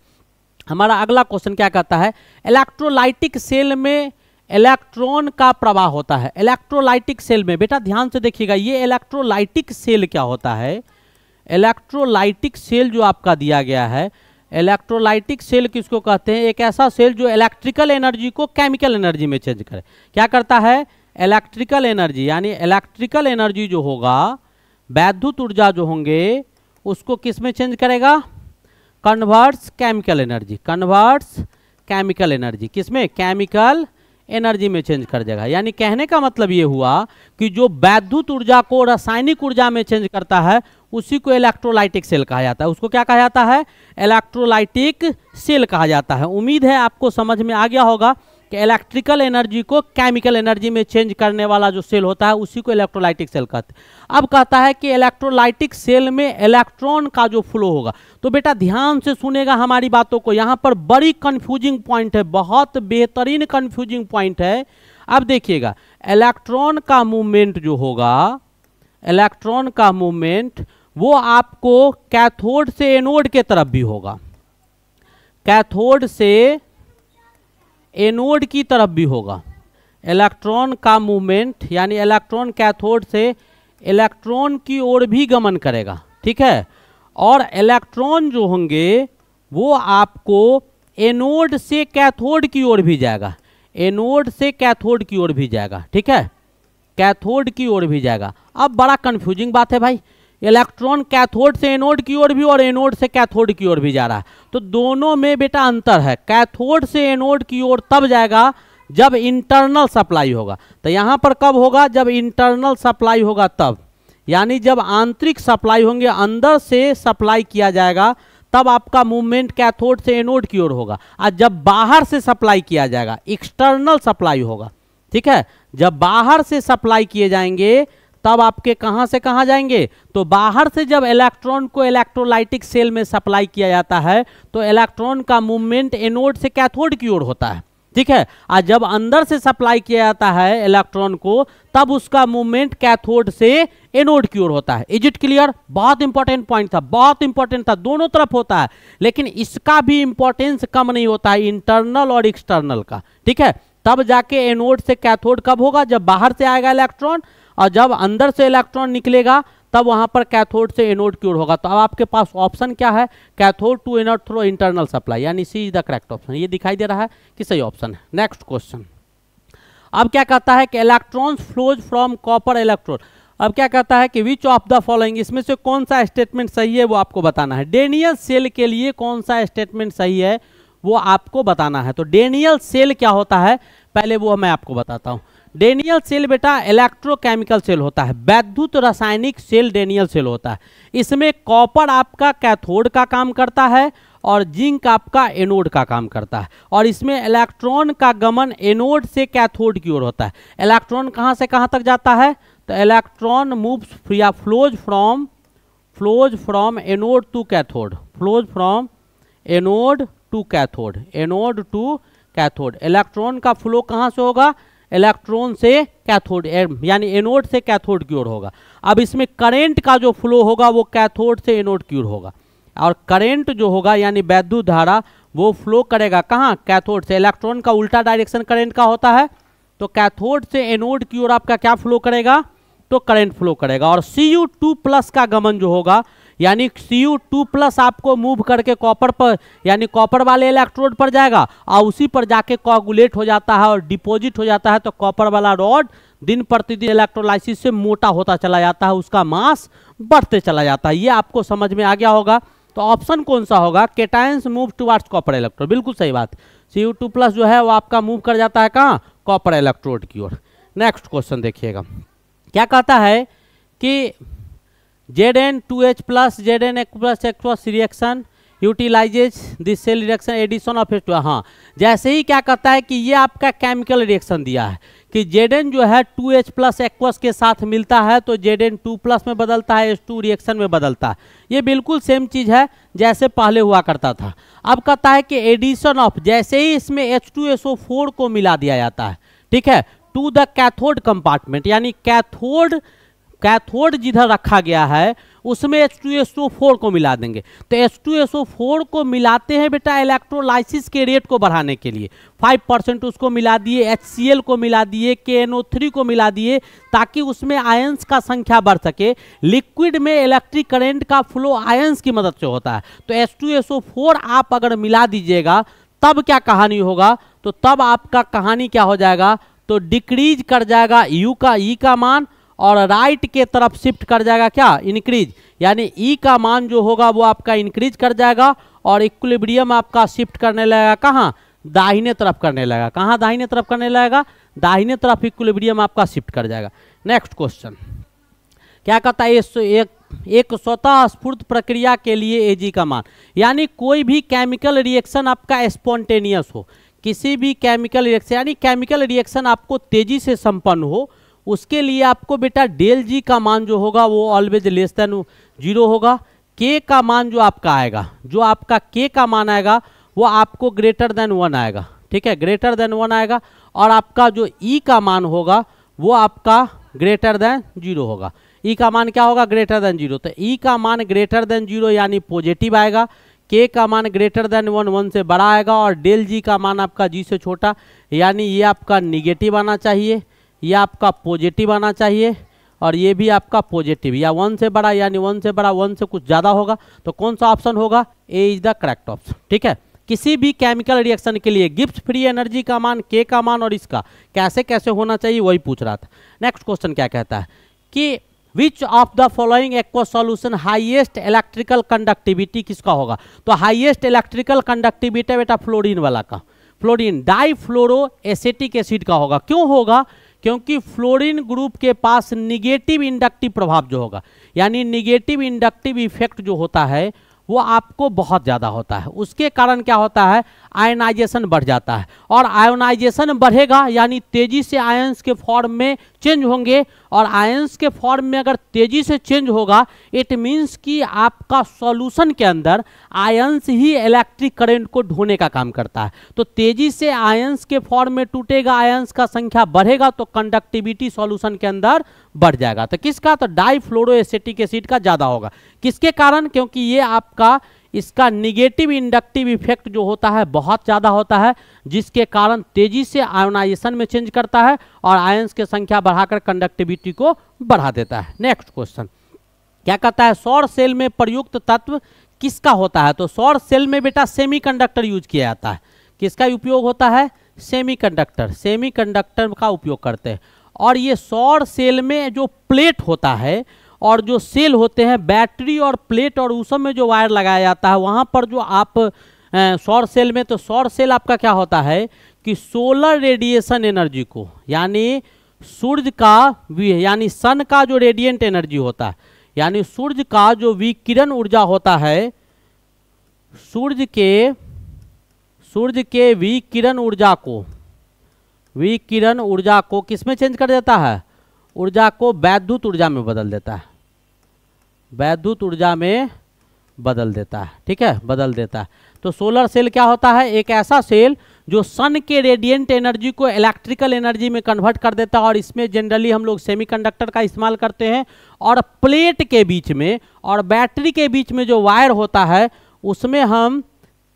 हमारा अगला क्वेश्चन क्या कहता है इलेक्ट्रोलाइटिक सेल में इलेक्ट्रॉन का प्रवाह होता है इलेक्ट्रोलाइटिक सेल में बेटा ध्यान से देखिएगा ये इलेक्ट्रोलाइटिक सेल क्या होता है इलेक्ट्रोलाइटिक सेल जो आपका दिया गया है इलेक्ट्रोलाइटिक सेल किसको कहते हैं एक ऐसा सेल जो इलेक्ट्रिकल एनर्जी को केमिकल एनर्जी में चेंज करे क्या करता है इलेक्ट्रिकल एनर्जी यानी इलेक्ट्रिकल एनर्जी जो होगा वैद्युत ऊर्जा जो होंगे उसको किस में चेंज करेगा converts chemical energy converts chemical energy किस में केमिकल एनर्जी में चेंज कर देगा यानी कहने का मतलब ये हुआ कि जो वैद्युत ऊर्जा को रासायनिक ऊर्जा में चेंज करता है उसी को इलेक्ट्रोलाइटिक सेल कहा जाता है उसको क्या कहा जाता है इलेक्ट्रोलाइटिक सेल कहा जाता है उम्मीद है आपको समझ में आ गया होगा कि इलेक्ट्रिकल एनर्जी को केमिकल एनर्जी में चेंज करने वाला जो सेल होता है उसी को इलेक्ट्रोलाइटिक सेल कहते हैं अब कहता है कि इलेक्ट्रोलाइटिक सेल में इलेक्ट्रॉन का जो फ्लो होगा तो बेटा ध्यान से सुनेगा हमारी बातों को यहाँ पर बड़ी कन्फ्यूजिंग पॉइंट है बहुत बेहतरीन कन्फ्यूजिंग पॉइंट है अब देखिएगा इलेक्ट्रॉन का मूवमेंट जो होगा इलेक्ट्रॉन का मूवमेंट वो आपको कैथोड से एनोड के तरफ भी होगा कैथोड से एनोड की तरफ भी होगा इलेक्ट्रॉन का मूवमेंट यानी इलेक्ट्रॉन कैथोड से इलेक्ट्रॉन की ओर भी गमन करेगा ठीक है और इलेक्ट्रॉन जो होंगे वो आपको एनोड से कैथोड की ओर भी जाएगा एनोड से कैथोड की ओर भी जाएगा ठीक है कैथोड की ओर भी जाएगा अब बड़ा कन्फ्यूजिंग बात है भाई इलेक्ट्रॉन कैथोड से एनोड की ओर भी और एनोड से कैथोड की ओर भी जा रहा है तो दोनों में बेटा अंतर है कैथोड से एनोड की ओर तब जाएगा जब इंटरनल सप्लाई होगा तो यहाँ पर कब होगा जब इंटरनल सप्लाई होगा तब यानी जब आंतरिक सप्लाई होंगे अंदर से सप्लाई किया जाएगा तब आपका मूवमेंट कैथोड से एनोड की ओर होगा और जब बाहर से सप्लाई किया जाएगा एक्सटर्नल सप्लाई होगा ठीक है जब बाहर से सप्लाई किए जाएंगे तब आपके कहां से कहां जाएंगे तो बाहर से जब इलेक्ट्रॉन को इलेक्ट्रोलाइटिक सेल में सप्लाई किया जाता है तो इलेक्ट्रॉन का मूवमेंट एनोड से कैथोड की ओर होता है ठीक है और जब अंदर से सप्लाई किया जाता है इलेक्ट्रॉन को तब उसका मूवमेंट कैथोड से एनोड की ओर होता है इज इट क्लियर बहुत इंपॉर्टेंट पॉइंट था बहुत इंपॉर्टेंट था दोनों तरफ होता है लेकिन इसका भी इंपॉर्टेंस कम नहीं होता है इंटरनल और एक्सटर्नल का ठीक है तब जाके एनोड से कैथोड कब होगा जब बाहर से आएगा इलेक्ट्रॉन और जब अंदर से इलेक्ट्रॉन निकलेगा तब वहां पर कैथोड से एनोड क्यूर होगा तो अब आपके पास ऑप्शन क्या है cathode to anode through internal supply यानी C is the correct option ये दिखाई दे रहा है कि सही ऑप्शन है नेक्स्ट क्वेश्चन अब क्या कहता है कि electron flows from copper electrode अब क्या कहता है कि विच ऑफ द फॉलोइंग इसमें से कौन सा स्टेटमेंट सही है वो आपको बताना है डेनियल सेल के लिए कौन सा स्टेटमेंट सही है वो आपको बताना है तो डेनियल सेल क्या होता है पहले वो मैं आपको बताता हूँ डेनियल सेल बेटा इलेक्ट्रोकेमिकल सेल होता है वैद्युत रासायनिक सेल डेनियल सेल होता है इसमें कॉपर आपका कैथोड का काम करता है और जिंक आपका एनोड का काम करता है और इसमें इलेक्ट्रॉन का गमन एनोड से कैथोड की ओर होता है इलेक्ट्रॉन कहाँ से कहाँ तक जाता है तो इलेक्ट्रॉन मूव्स या flows from flows from anode to cathode flows from anode to cathode anode to cathode electron का फ्लो कहाँ से होगा इलेक्ट्रॉन से कैथोड यानी एनोड से कैथोड की ओर होगा अब इसमें करेंट का जो फ्लो होगा वो कैथोड से एनोड की ओर होगा और करेंट जो होगा यानी वैद्युत धारा वो फ्लो करेगा कहाँ कैथोड से इलेक्ट्रॉन का उल्टा डायरेक्शन करेंट का होता है तो कैथोड से एनोड की ओर आपका क्या फ्लो करेगा तो करंट फ्लो करेगा और सी यू टू प्लस का गमन जो होगा यानी सी यू टू प्लस आपको मूव करके कॉपर पर यानी कॉपर वाले इलेक्ट्रोड पर जाएगा और उसी पर जाके कॉगुलेट हो जाता है और डिपोजिट हो जाता है तो कॉपर वाला रॉड दिन प्रतिदिन इलेक्ट्रोलाइसिस से मोटा होता चला जाता है उसका मास बढ़ते चला जाता है ये आपको समझ में आ गया होगा तो ऑप्शन कौन सा होगा cations move towards copper electrode बिल्कुल सही बात सी यू टू प्लस जो है वो आपका मूव कर जाता है कहाँ कॉपर इलेक्ट्रोड की ओर नेक्स्ट क्वेश्चन देखिएगा क्या कहता है कि Z N two H plus Z N X plus X reaction utilizes this cell reaction addition of H हाँ जैसे ही क्या कहता है कि ये आपका केमिकल रिएक्शन दिया है कि जेड एन जो है टू एच प्लस एक्वस के साथ मिलता है तो जेड एन टू प्लस में बदलता है एच टू रिएक्शन में बदलता है ये बिल्कुल सेम चीज़ है जैसे पहले हुआ करता था अब कहता है कि एडिशन ऑफ जैसे ही इसमें H two S O four को मिला दिया जाता है ठीक है टू द कैथोड कंपार्टमेंट यानी कैथोड कैथोड जिधर रखा गया है उसमें एच टू फोर को मिला देंगे तो एस टू फोर को मिलाते हैं बेटा इलेक्ट्रोलाइसिस के रेट को बढ़ाने के लिए फाइव परसेंट उसको मिला दिए एच सी एल को मिला दिए के एन ओ थ्री को मिला दिए ताकि उसमें आयंस का संख्या बढ़ सके लिक्विड में इलेक्ट्रिक करेंट का फ्लो आयंस की मदद से होता है तो एस टू फोर आप अगर मिला दीजिएगा तब क्या कहानी होगा तो तब आपका कहानी क्या हो जाएगा तो डिक्रीज कर जाएगा यू का ई e का मान और राइट के तरफ शिफ्ट कर जाएगा क्या इंक्रीज यानी ई e का मान जो होगा वो आपका इंक्रीज कर जाएगा और इक्विलिब्रियम आपका शिफ्ट करने लगेगा कहाँ दाहिने तरफ करने लगेगा कहाँ दाहिने तरफ करने लगेगा दाहिने तरफ इक्विलिब्रियम आपका शिफ्ट कर जाएगा नेक्स्ट क्वेश्चन क्या कहता है एक एक स्वतः स्फूर्त प्रक्रिया के लिए जी का मान यानी कोई भी केमिकल रिएक्शन आपका स्पॉन्टेनियस हो किसी भी केमिकल रिएक्शन यानी केमिकल रिएक्शन आपको तेजी से संपन्न हो उसके लिए आपको बेटा डेल जी का मान जो होगा वो ऑलवेज लेस देन जीरो होगा के का मान जो आपका आएगा जो आपका के का मान आएगा वो आपको ग्रेटर देन वन आएगा ठीक है ग्रेटर देन वन आएगा और आपका जो ई e का मान होगा वो आपका ग्रेटर देन जीरो होगा ई e का मान क्या होगा ग्रेटर देन जीरो तो ई e का मान ग्रेटर देन जीरो यानी पॉजिटिव आएगा के का मान ग्रेटर देन वन वन से बड़ा आएगा और डेल जी का मान आपका जी से छोटा यानी ये आपका निगेटिव आना चाहिए ये आपका पॉजिटिव आना चाहिए और ये भी आपका पॉजिटिव या वन से बड़ा यानी वन से बड़ा वन से कुछ ज़्यादा होगा तो कौन सा ऑप्शन होगा A is the correct option ठीक है किसी भी केमिकल रिएक्शन के लिए गिफ्ट फ्री एनर्जी का मान के का मान और इसका कैसे कैसे होना चाहिए वही पूछ रहा था नेक्स्ट क्वेश्चन क्या कहता है कि which of the following aqueous solution highest electrical conductivity किसका होगा तो हाइएस्ट इलेक्ट्रिकल कंडक्टिविटी बेटा फ्लोरिन वाला का fluorine di fluoro acetic acid का होगा क्यों होगा क्योंकि फ्लोरीन ग्रुप के पास निगेटिव इंडक्टिव प्रभाव जो होगा यानी निगेटिव इंडक्टिव इफेक्ट जो होता है वो आपको बहुत ज़्यादा होता है उसके कारण क्या होता है आयनाइजेशन बढ़ जाता है और आयोनाइजेशन बढ़ेगा यानी तेजी से आयंस के फॉर्म में चेंज होंगे और आयंस के फॉर्म में अगर तेजी से चेंज होगा इट मीन्स कि आपका सॉल्यूशन के अंदर आयंस ही इलेक्ट्रिक करंट को ढोने का काम करता है तो तेजी से आयंस के फॉर्म में टूटेगा आयंस का संख्या बढ़ेगा तो कंडक्टिविटी सॉल्यूशन के अंदर बढ़ जाएगा तो किसका तो डाई फ्लोरो एसिड का ज़्यादा होगा किसके कारण क्योंकि ये आपका इसका निगेटिव इंडक्टिव इफेक्ट जो होता है बहुत ज़्यादा होता है जिसके कारण तेजी से आयोनाइजेशन में चेंज करता है और आयंस की संख्या बढ़ाकर कंडक्टिविटी को बढ़ा देता है नेक्स्ट क्वेश्चन क्या कहता है सौर सेल में प्रयुक्त तत्व किसका होता है तो सौर सेल में बेटा सेमीकंडक्टर यूज किया जाता है किसका उपयोग होता है सेमीकंडक्टर सेमीकंडक्टर का उपयोग करते हैं और ये सौर सेल में जो प्लेट होता है और जो सेल होते हैं बैटरी और प्लेट और उस में जो वायर लगाया जाता है वहाँ पर जो आप सौर सेल में तो सौर सेल आपका क्या होता है कि सोलर रेडिएशन एनर्जी को यानी सूर्य का यानी सन का जो रेडिएंट एनर्जी होता है यानी सूर्य का जो विकिरण ऊर्जा होता है सूर्य के सूर्य के विकिरण ऊर्जा को विकिरण ऊर्जा को किस में चेंज कर देता है ऊर्जा को वैद्युत ऊर्जा में बदल देता है वैद्युत ऊर्जा में बदल देता है ठीक है बदल देता है तो सोलर सेल क्या होता है एक ऐसा सेल जो सन के रेडियंट एनर्जी को इलेक्ट्रिकल एनर्जी में कन्वर्ट कर देता है और इसमें जनरली हम लोग सेमीकंडक्टर का इस्तेमाल करते हैं और प्लेट के बीच में और बैटरी के बीच में जो वायर होता है उसमें हम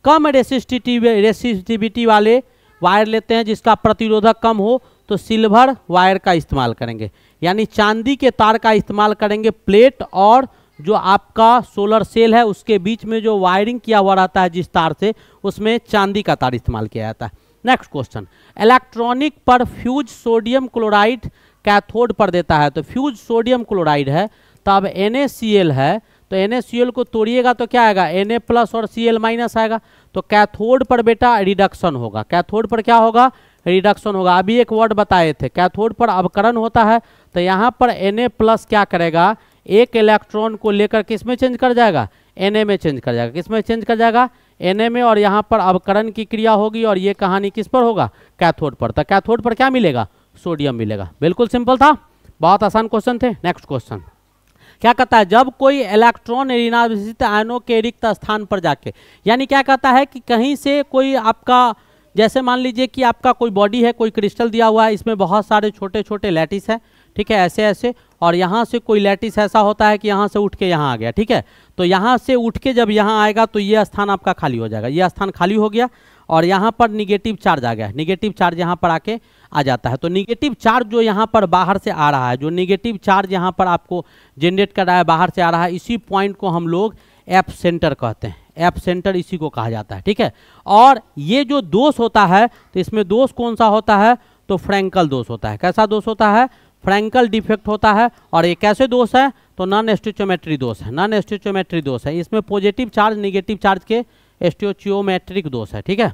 कम रेसिस्टिटिव रेसिस्टिविटी वाले वायर लेते हैं जिसका प्रतिरोधक कम हो तो सिल्वर वायर का इस्तेमाल करेंगे यानी चांदी के तार का इस्तेमाल करेंगे प्लेट और जो आपका सोलर सेल है उसके बीच में जो वायरिंग किया हुआ रहता है जिस तार से उसमें चांदी का तार इस्तेमाल किया जाता है नेक्स्ट क्वेश्चन इलेक्ट्रॉनिक पर फ्यूज सोडियम क्लोराइड कैथोड पर देता है तो फ्यूज सोडियम क्लोराइड है तब एन है तो एन को तोड़िएगा तो क्या आएगा एन प्लस और सी माइनस आएगा तो कैथोड पर बेटा रिडक्शन होगा कैथोड पर क्या होगा रिडक्शन होगा अभी एक वर्ड बताए थे कैथोड पर अवकरण होता है तो यहाँ पर एन प्लस क्या करेगा एक इलेक्ट्रॉन को लेकर किस में चेंज कर जाएगा एन में चेंज कर जाएगा किस में चेंज कर जाएगा एन में और यहाँ पर अवकरण की क्रिया होगी और ये कहानी किस पर होगा कैथोड पर तो कैथोड पर क्या मिलेगा सोडियम मिलेगा बिल्कुल सिंपल था बहुत आसान क्वेश्चन थे नेक्स्ट क्वेश्चन क्या कहता है जब कोई इलेक्ट्रॉन ऋणाभिषित आयनों के रिक्त स्थान पर जाके यानी क्या कहता है कि कहीं से कोई आपका जैसे मान लीजिए कि आपका कोई बॉडी है कोई क्रिस्टल दिया हुआ है इसमें बहुत सारे छोटे छोटे लैटिस हैं ठीक है ऐसे ऐसे और यहाँ से कोई लैटिस ऐसा होता है कि यहाँ से उठ के यहाँ आ गया ठीक है तो यहाँ से उठ के जब यहाँ आएगा तो ये स्थान आपका खाली हो जाएगा ये स्थान खाली हो गया और यहाँ पर निगेटिव चार्ज आ गया निगेटिव चार्ज यहाँ पर आके आ जाता है तो निगेटिव चार्ज जो यहाँ पर बाहर से आ रहा है जो निगेटिव चार्ज यहाँ पर आपको जनरेट कर रहा है बाहर से आ रहा है इसी पॉइंट को हम लोग एप सेंटर कहते हैं एप सेंटर इसी को कहा जाता है ठीक है और ये जो दोष होता है तो इसमें दोष कौन सा होता है तो फ्रैंकल दोष होता है कैसा दोष होता है फ्रैंकल डिफेक्ट होता है और ये कैसे दोष है तो नॉन एस्टिचोमेट्री दोष है नॉन एस्टिचोमेट्री दोष है इसमें पॉजिटिव चार्ज निगेटिव चार्ज के एस्टिचियोमेट्रिक दोष है ठीक है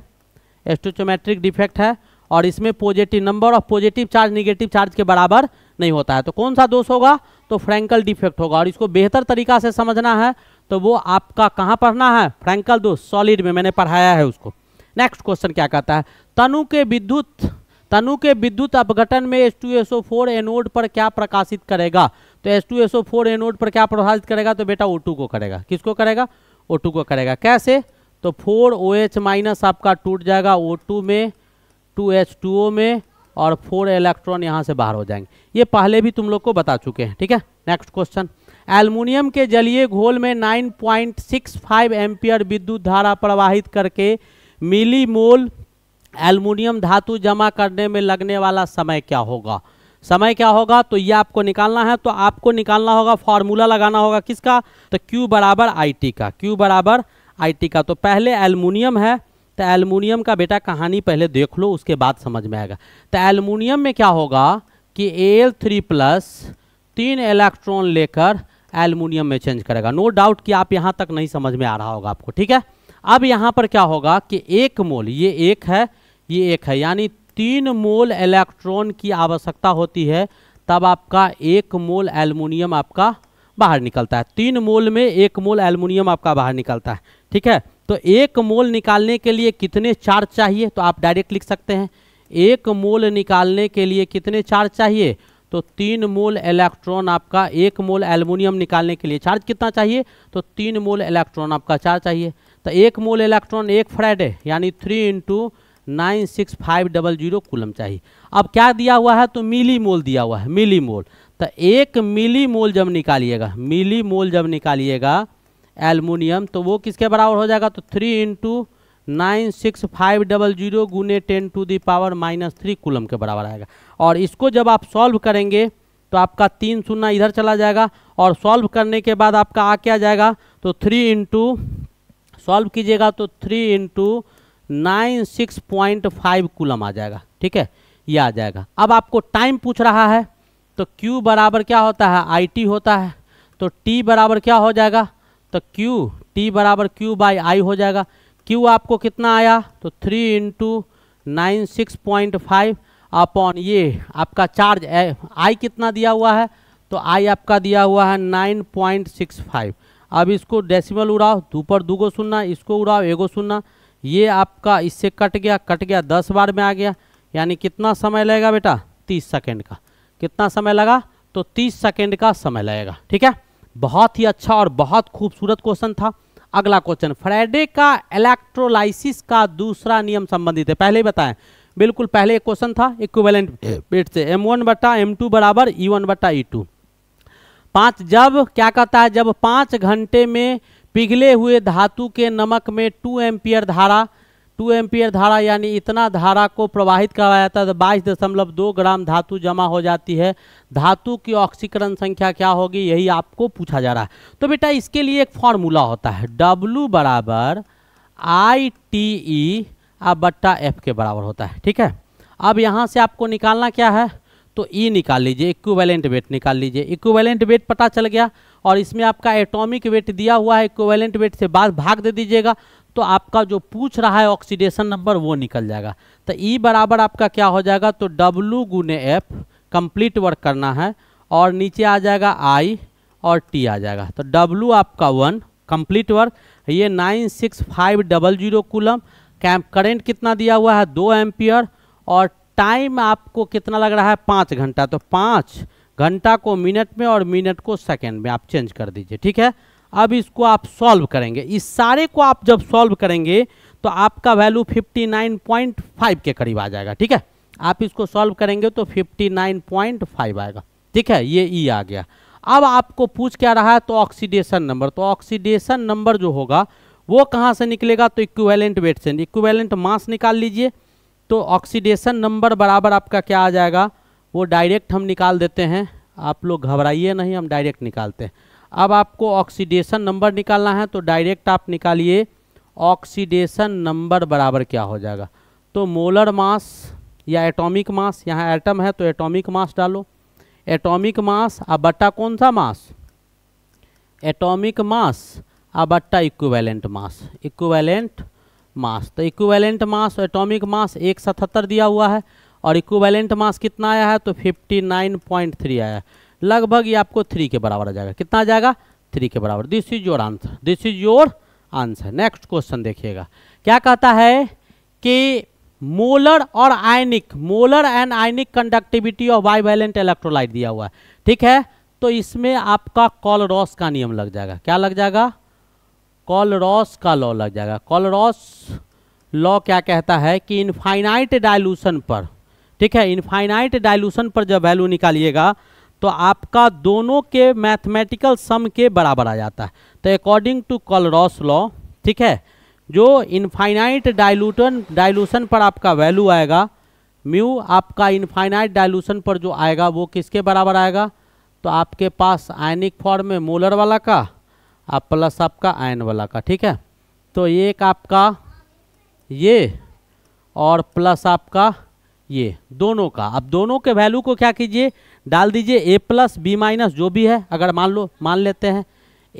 एस्टिचोमेट्रिक डिफेक्ट है और इसमें positive number of positive charge negative charge के बराबर नहीं होता है तो कौन सा दोष होगा तो फ्रैंकल डिफेक्ट होगा और इसको बेहतर तरीका से समझना है तो वो आपका कहाँ पढ़ना है फ्रैंकल दो सॉलिड में मैंने पढ़ाया है उसको नेक्स्ट क्वेश्चन क्या कहता है तनु के विद्युत तनु के विद्युत अपघटन में S two S O four anode पर क्या प्रकाशित करेगा तो S two S O four anode पर क्या प्रकाशित करेगा तो बेटा ओ टू को करेगा किसको करेगा ओ टू को करेगा कैसे तो फोर ओ एच माइनस आपका टूट जाएगा ओ टू में टू एच टू ओ में और फोर इलेक्ट्रॉन यहाँ से बाहर हो जाएंगे ये पहले भी तुम लोग को बता चुके हैं ठीक है नेक्स्ट क्वेश्चन एल्युमिनियम के जलीय घोल में 9.65 पॉइंट विद्युत धारा प्रवाहित करके मिली मोल एल्युमिनियम धातु जमा करने में लगने वाला समय क्या होगा समय क्या होगा तो ये आपको निकालना है तो आपको निकालना होगा फॉर्मूला लगाना होगा किसका तो Q बराबर आई टी का Q बराबर आई टी का तो पहले एल्युमिनियम है तो एल्युमिनियम का बेटा कहानी पहले देख लो उसके बाद समझ में आएगा तो एल्युमिनियम में क्या होगा कि एल थ्री प्लस तीन इलेक्ट्रॉन लेकर एलमोनियम में चेंज करेगा नो डाउट कि आप यहाँ तक नहीं समझ में आ रहा होगा आपको ठीक है अब यहाँ पर क्या होगा कि एक मोल ये एक है ये एक है यानी तीन मोल इलेक्ट्रॉन की आवश्यकता होती है तब आपका एक मोल एलमोनियम आपका बाहर निकलता है तीन मोल में एक मोल एलमोनियम आपका बाहर निकलता है ठीक है तो एक मोल निकालने के लिए कितने चार्ज चाहिए तो आप डायरेक्ट लिख सकते हैं एक मोल निकालने के लिए कितने चार्ज चाहिए तो तीन मोल इलेक्ट्रॉन आपका एक मोल एल्युमिनियम निकालने के लिए चार्ज कितना चाहिए तो तीन मोल इलेक्ट्रॉन आपका चार्ज चाहिए तो एक मोल इलेक्ट्रॉन एक फ्राइडे यानी three into nine six five double zero coulomb चाहिए अब क्या दिया हुआ है तो मिली मोल दिया हुआ है मिली मोल तो एक मिली मोल जब निकालिएगा मिली मोल जब निकालिएगा एलमोनियम तो वो किसके बराबर हो जाएगा तो three into nine six five double zero गुने ten to the power minus three coulomb के बराबर आएगा और इसको जब आप सॉल्व करेंगे तो आपका तीन शून्य इधर चला जाएगा और सॉल्व करने के बाद आपका आ क्या जाएगा तो थ्री इंटू सॉल्व कीजिएगा तो three into nine six point five coulomb आ जाएगा ठीक है ये आ जाएगा अब आपको टाइम पूछ रहा है तो Q बराबर क्या होता है आई टी होता है तो T बराबर क्या हो जाएगा तो Q T बराबर Q बाई आई हो जाएगा Q आपको कितना आया तो three into nine six point five upon ये आपका चार्ज आई कितना दिया हुआ है तो आई आपका दिया हुआ है नाइन पॉइंट सिक्स फाइव अब इसको डेसिमल उड़ाओ ऊपर दूगो सुनना इसको उड़ाओ एगो सुनना ये आपका इससे कट गया कट गया दस बार में आ गया यानी कितना समय लगेगा बेटा तीस सेकेंड का कितना समय लगा तो तीस सेकेंड का समय लगेगा ठीक है बहुत ही अच्छा और बहुत खूबसूरत क्वेश्चन था अगला क्वेश्चन फ्राइडे का इलेक्ट्रोलाइसिस का दूसरा नियम संबंधित है पहले ही बताएं बिल्कुल पहले एक क्वेश्चन था इक्विवेलेंट बेट से एम वन बटा एम टू बराबर ई e वन बटा ई टू पाँच जब क्या कहता है जब पाँच घंटे में पिघले हुए धातु के नमक में टू एम्पियर धारा टू एम्पियर धारा यानी इतना धारा को प्रवाहित करवाया जाता है तो बाईस दशमलव दो ग्राम धातु जमा हो जाती है धातु की ऑक्सीकरण संख्या क्या होगी यही आपको पूछा जा रहा है तो बेटा इसके लिए एक फॉर्मूला होता है डब्लू बराबर आई टी ई आप बट्टा एफ के बराबर होता है ठीक है अब यहाँ से आपको निकालना क्या है तो ई e निकाल लीजिए इक्वैलेंट वेट निकाल लीजिए इक्वैलेंट वेट पता चल गया और इसमें आपका एटॉमिक वेट दिया हुआ है इक्वैलेंट वेट से बाद भाग दे दीजिएगा तो आपका जो पूछ रहा है ऑक्सीडेशन नंबर वो निकल जाएगा तो ई e बराबर आपका क्या हो जाएगा तो डब्लू गुने एफ कंप्लीट वर्क करना है और नीचे आ जाएगा आई और टी आ जाएगा तो डब्लू आपका वन कंप्लीट वर्क ये nine six five double zero coulomb कैम करेंट कितना दिया हुआ है दो एम्पियर और टाइम आपको कितना लग रहा है पाँच घंटा तो पाँच घंटा को मिनट में और मिनट को सेकेंड में आप चेंज कर दीजिए ठीक है अब इसको आप सॉल्व करेंगे इस सारे को आप जब सॉल्व करेंगे तो आपका वैल्यू 59.5 के करीब आ जाएगा ठीक है आप इसको सॉल्व करेंगे तो 59.5 आएगा ठीक है ये ई e आ गया अब आपको पूछ क्या रहा है तो ऑक्सीडेशन नंबर तो ऑक्सीडेशन नंबर जो होगा वो कहाँ से निकलेगा तो इक्वेलेंट वेट से इक्वेलेंट मास निकाल लीजिए तो ऑक्सीडेशन नंबर बराबर आपका क्या आ जाएगा वो डायरेक्ट हम निकाल देते हैं आप लोग घबराइए नहीं हम डायरेक्ट निकालते हैं अब आपको ऑक्सीडेशन नंबर निकालना है तो डायरेक्ट आप निकालिए ऑक्सीडेशन नंबर बराबर क्या हो जाएगा तो मोलर मास या एटॉमिक मास यहाँ एटम है तो एटॉमिक मास डालो एटॉमिक मास अब बट्टा कौन सा मास एटॉमिक मास आ बट्टा इक्विवेलेंट मास इक्विवेलेंट मास तो इक्विवेलेंट मास एटॉमिक मास एक सतहत्तर दिया हुआ है और इक्विवेलेंट मास कितना आया है तो 59.3 आया है लगभग ये आपको थ्री के बराबर आ जाएगा कितना आ जाएगा थ्री के बराबर this is your answer this is your answer next question देखिएगा क्या कहता है कि मोलर और ionic molar and ionic conductivity of valent electrolyte दिया हुआ है ठीक है तो इसमें आपका कॉलरॉस का नियम लग जाएगा क्या लग जाएगा कॉलरॉस का लॉ लग जाएगा कॉलरॉस लॉ क्या कहता है कि इनफाइनाइट डाइल्यूशन पर ठीक है इनफाइनाइट डाइल्यूशन पर जब वैल्यू निकालिएगा तो आपका दोनों के मैथमेटिकल सम के बराबर आ जाता है तो अकॉर्डिंग टू कॉलरॉस लॉ ठीक है जो इनफाइनाइट डाइल्यूटन डाइल्यूशन पर आपका वैल्यू आएगा म्यू आपका इनफाइनाइट डाइल्यूशन पर जो आएगा वो किसके बराबर आएगा तो आपके पास आयनिक फॉर्म में मोलर वाला का आप प्लस आपका आयन वाला का ठीक है तो एक आपका ये और प्लस आपका ये दोनों का अब दोनों के वैल्यू को क्या कीजिए डाल दीजिए ए प्लस बी माइनस जो भी है अगर मान लो मान लेते हैं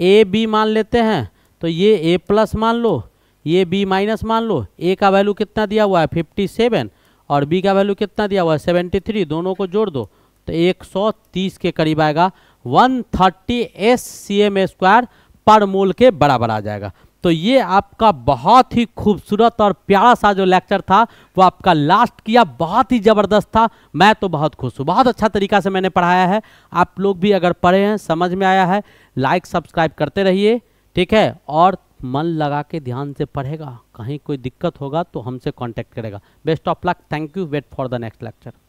ए बी मान लेते हैं तो ये ए प्लस मान लो ये बी माइनस मान लो ए का वैल्यू कितना दिया हुआ है फिफ्टी सेवन और बी का वैल्यू कितना दिया हुआ है सेवेंटी थ्री दोनों को जोड़ दो तो एक सौ तीस के करीब आएगा one thirty S C M square पर मोल के बराबर आ जाएगा तो ये आपका बहुत ही खूबसूरत और प्यारा सा जो लेक्चर था वो आपका लास्ट किया बहुत ही ज़बरदस्त था मैं तो बहुत खुश हूँ बहुत अच्छा तरीका से मैंने पढ़ाया है आप लोग भी अगर पढ़े हैं समझ में आया है लाइक सब्सक्राइब करते रहिए ठीक है और मन लगा के ध्यान से पढ़ेगा कहीं कोई दिक्कत होगा तो हमसे कॉन्टैक्ट करेगा best of luck thank you wait for the next lecture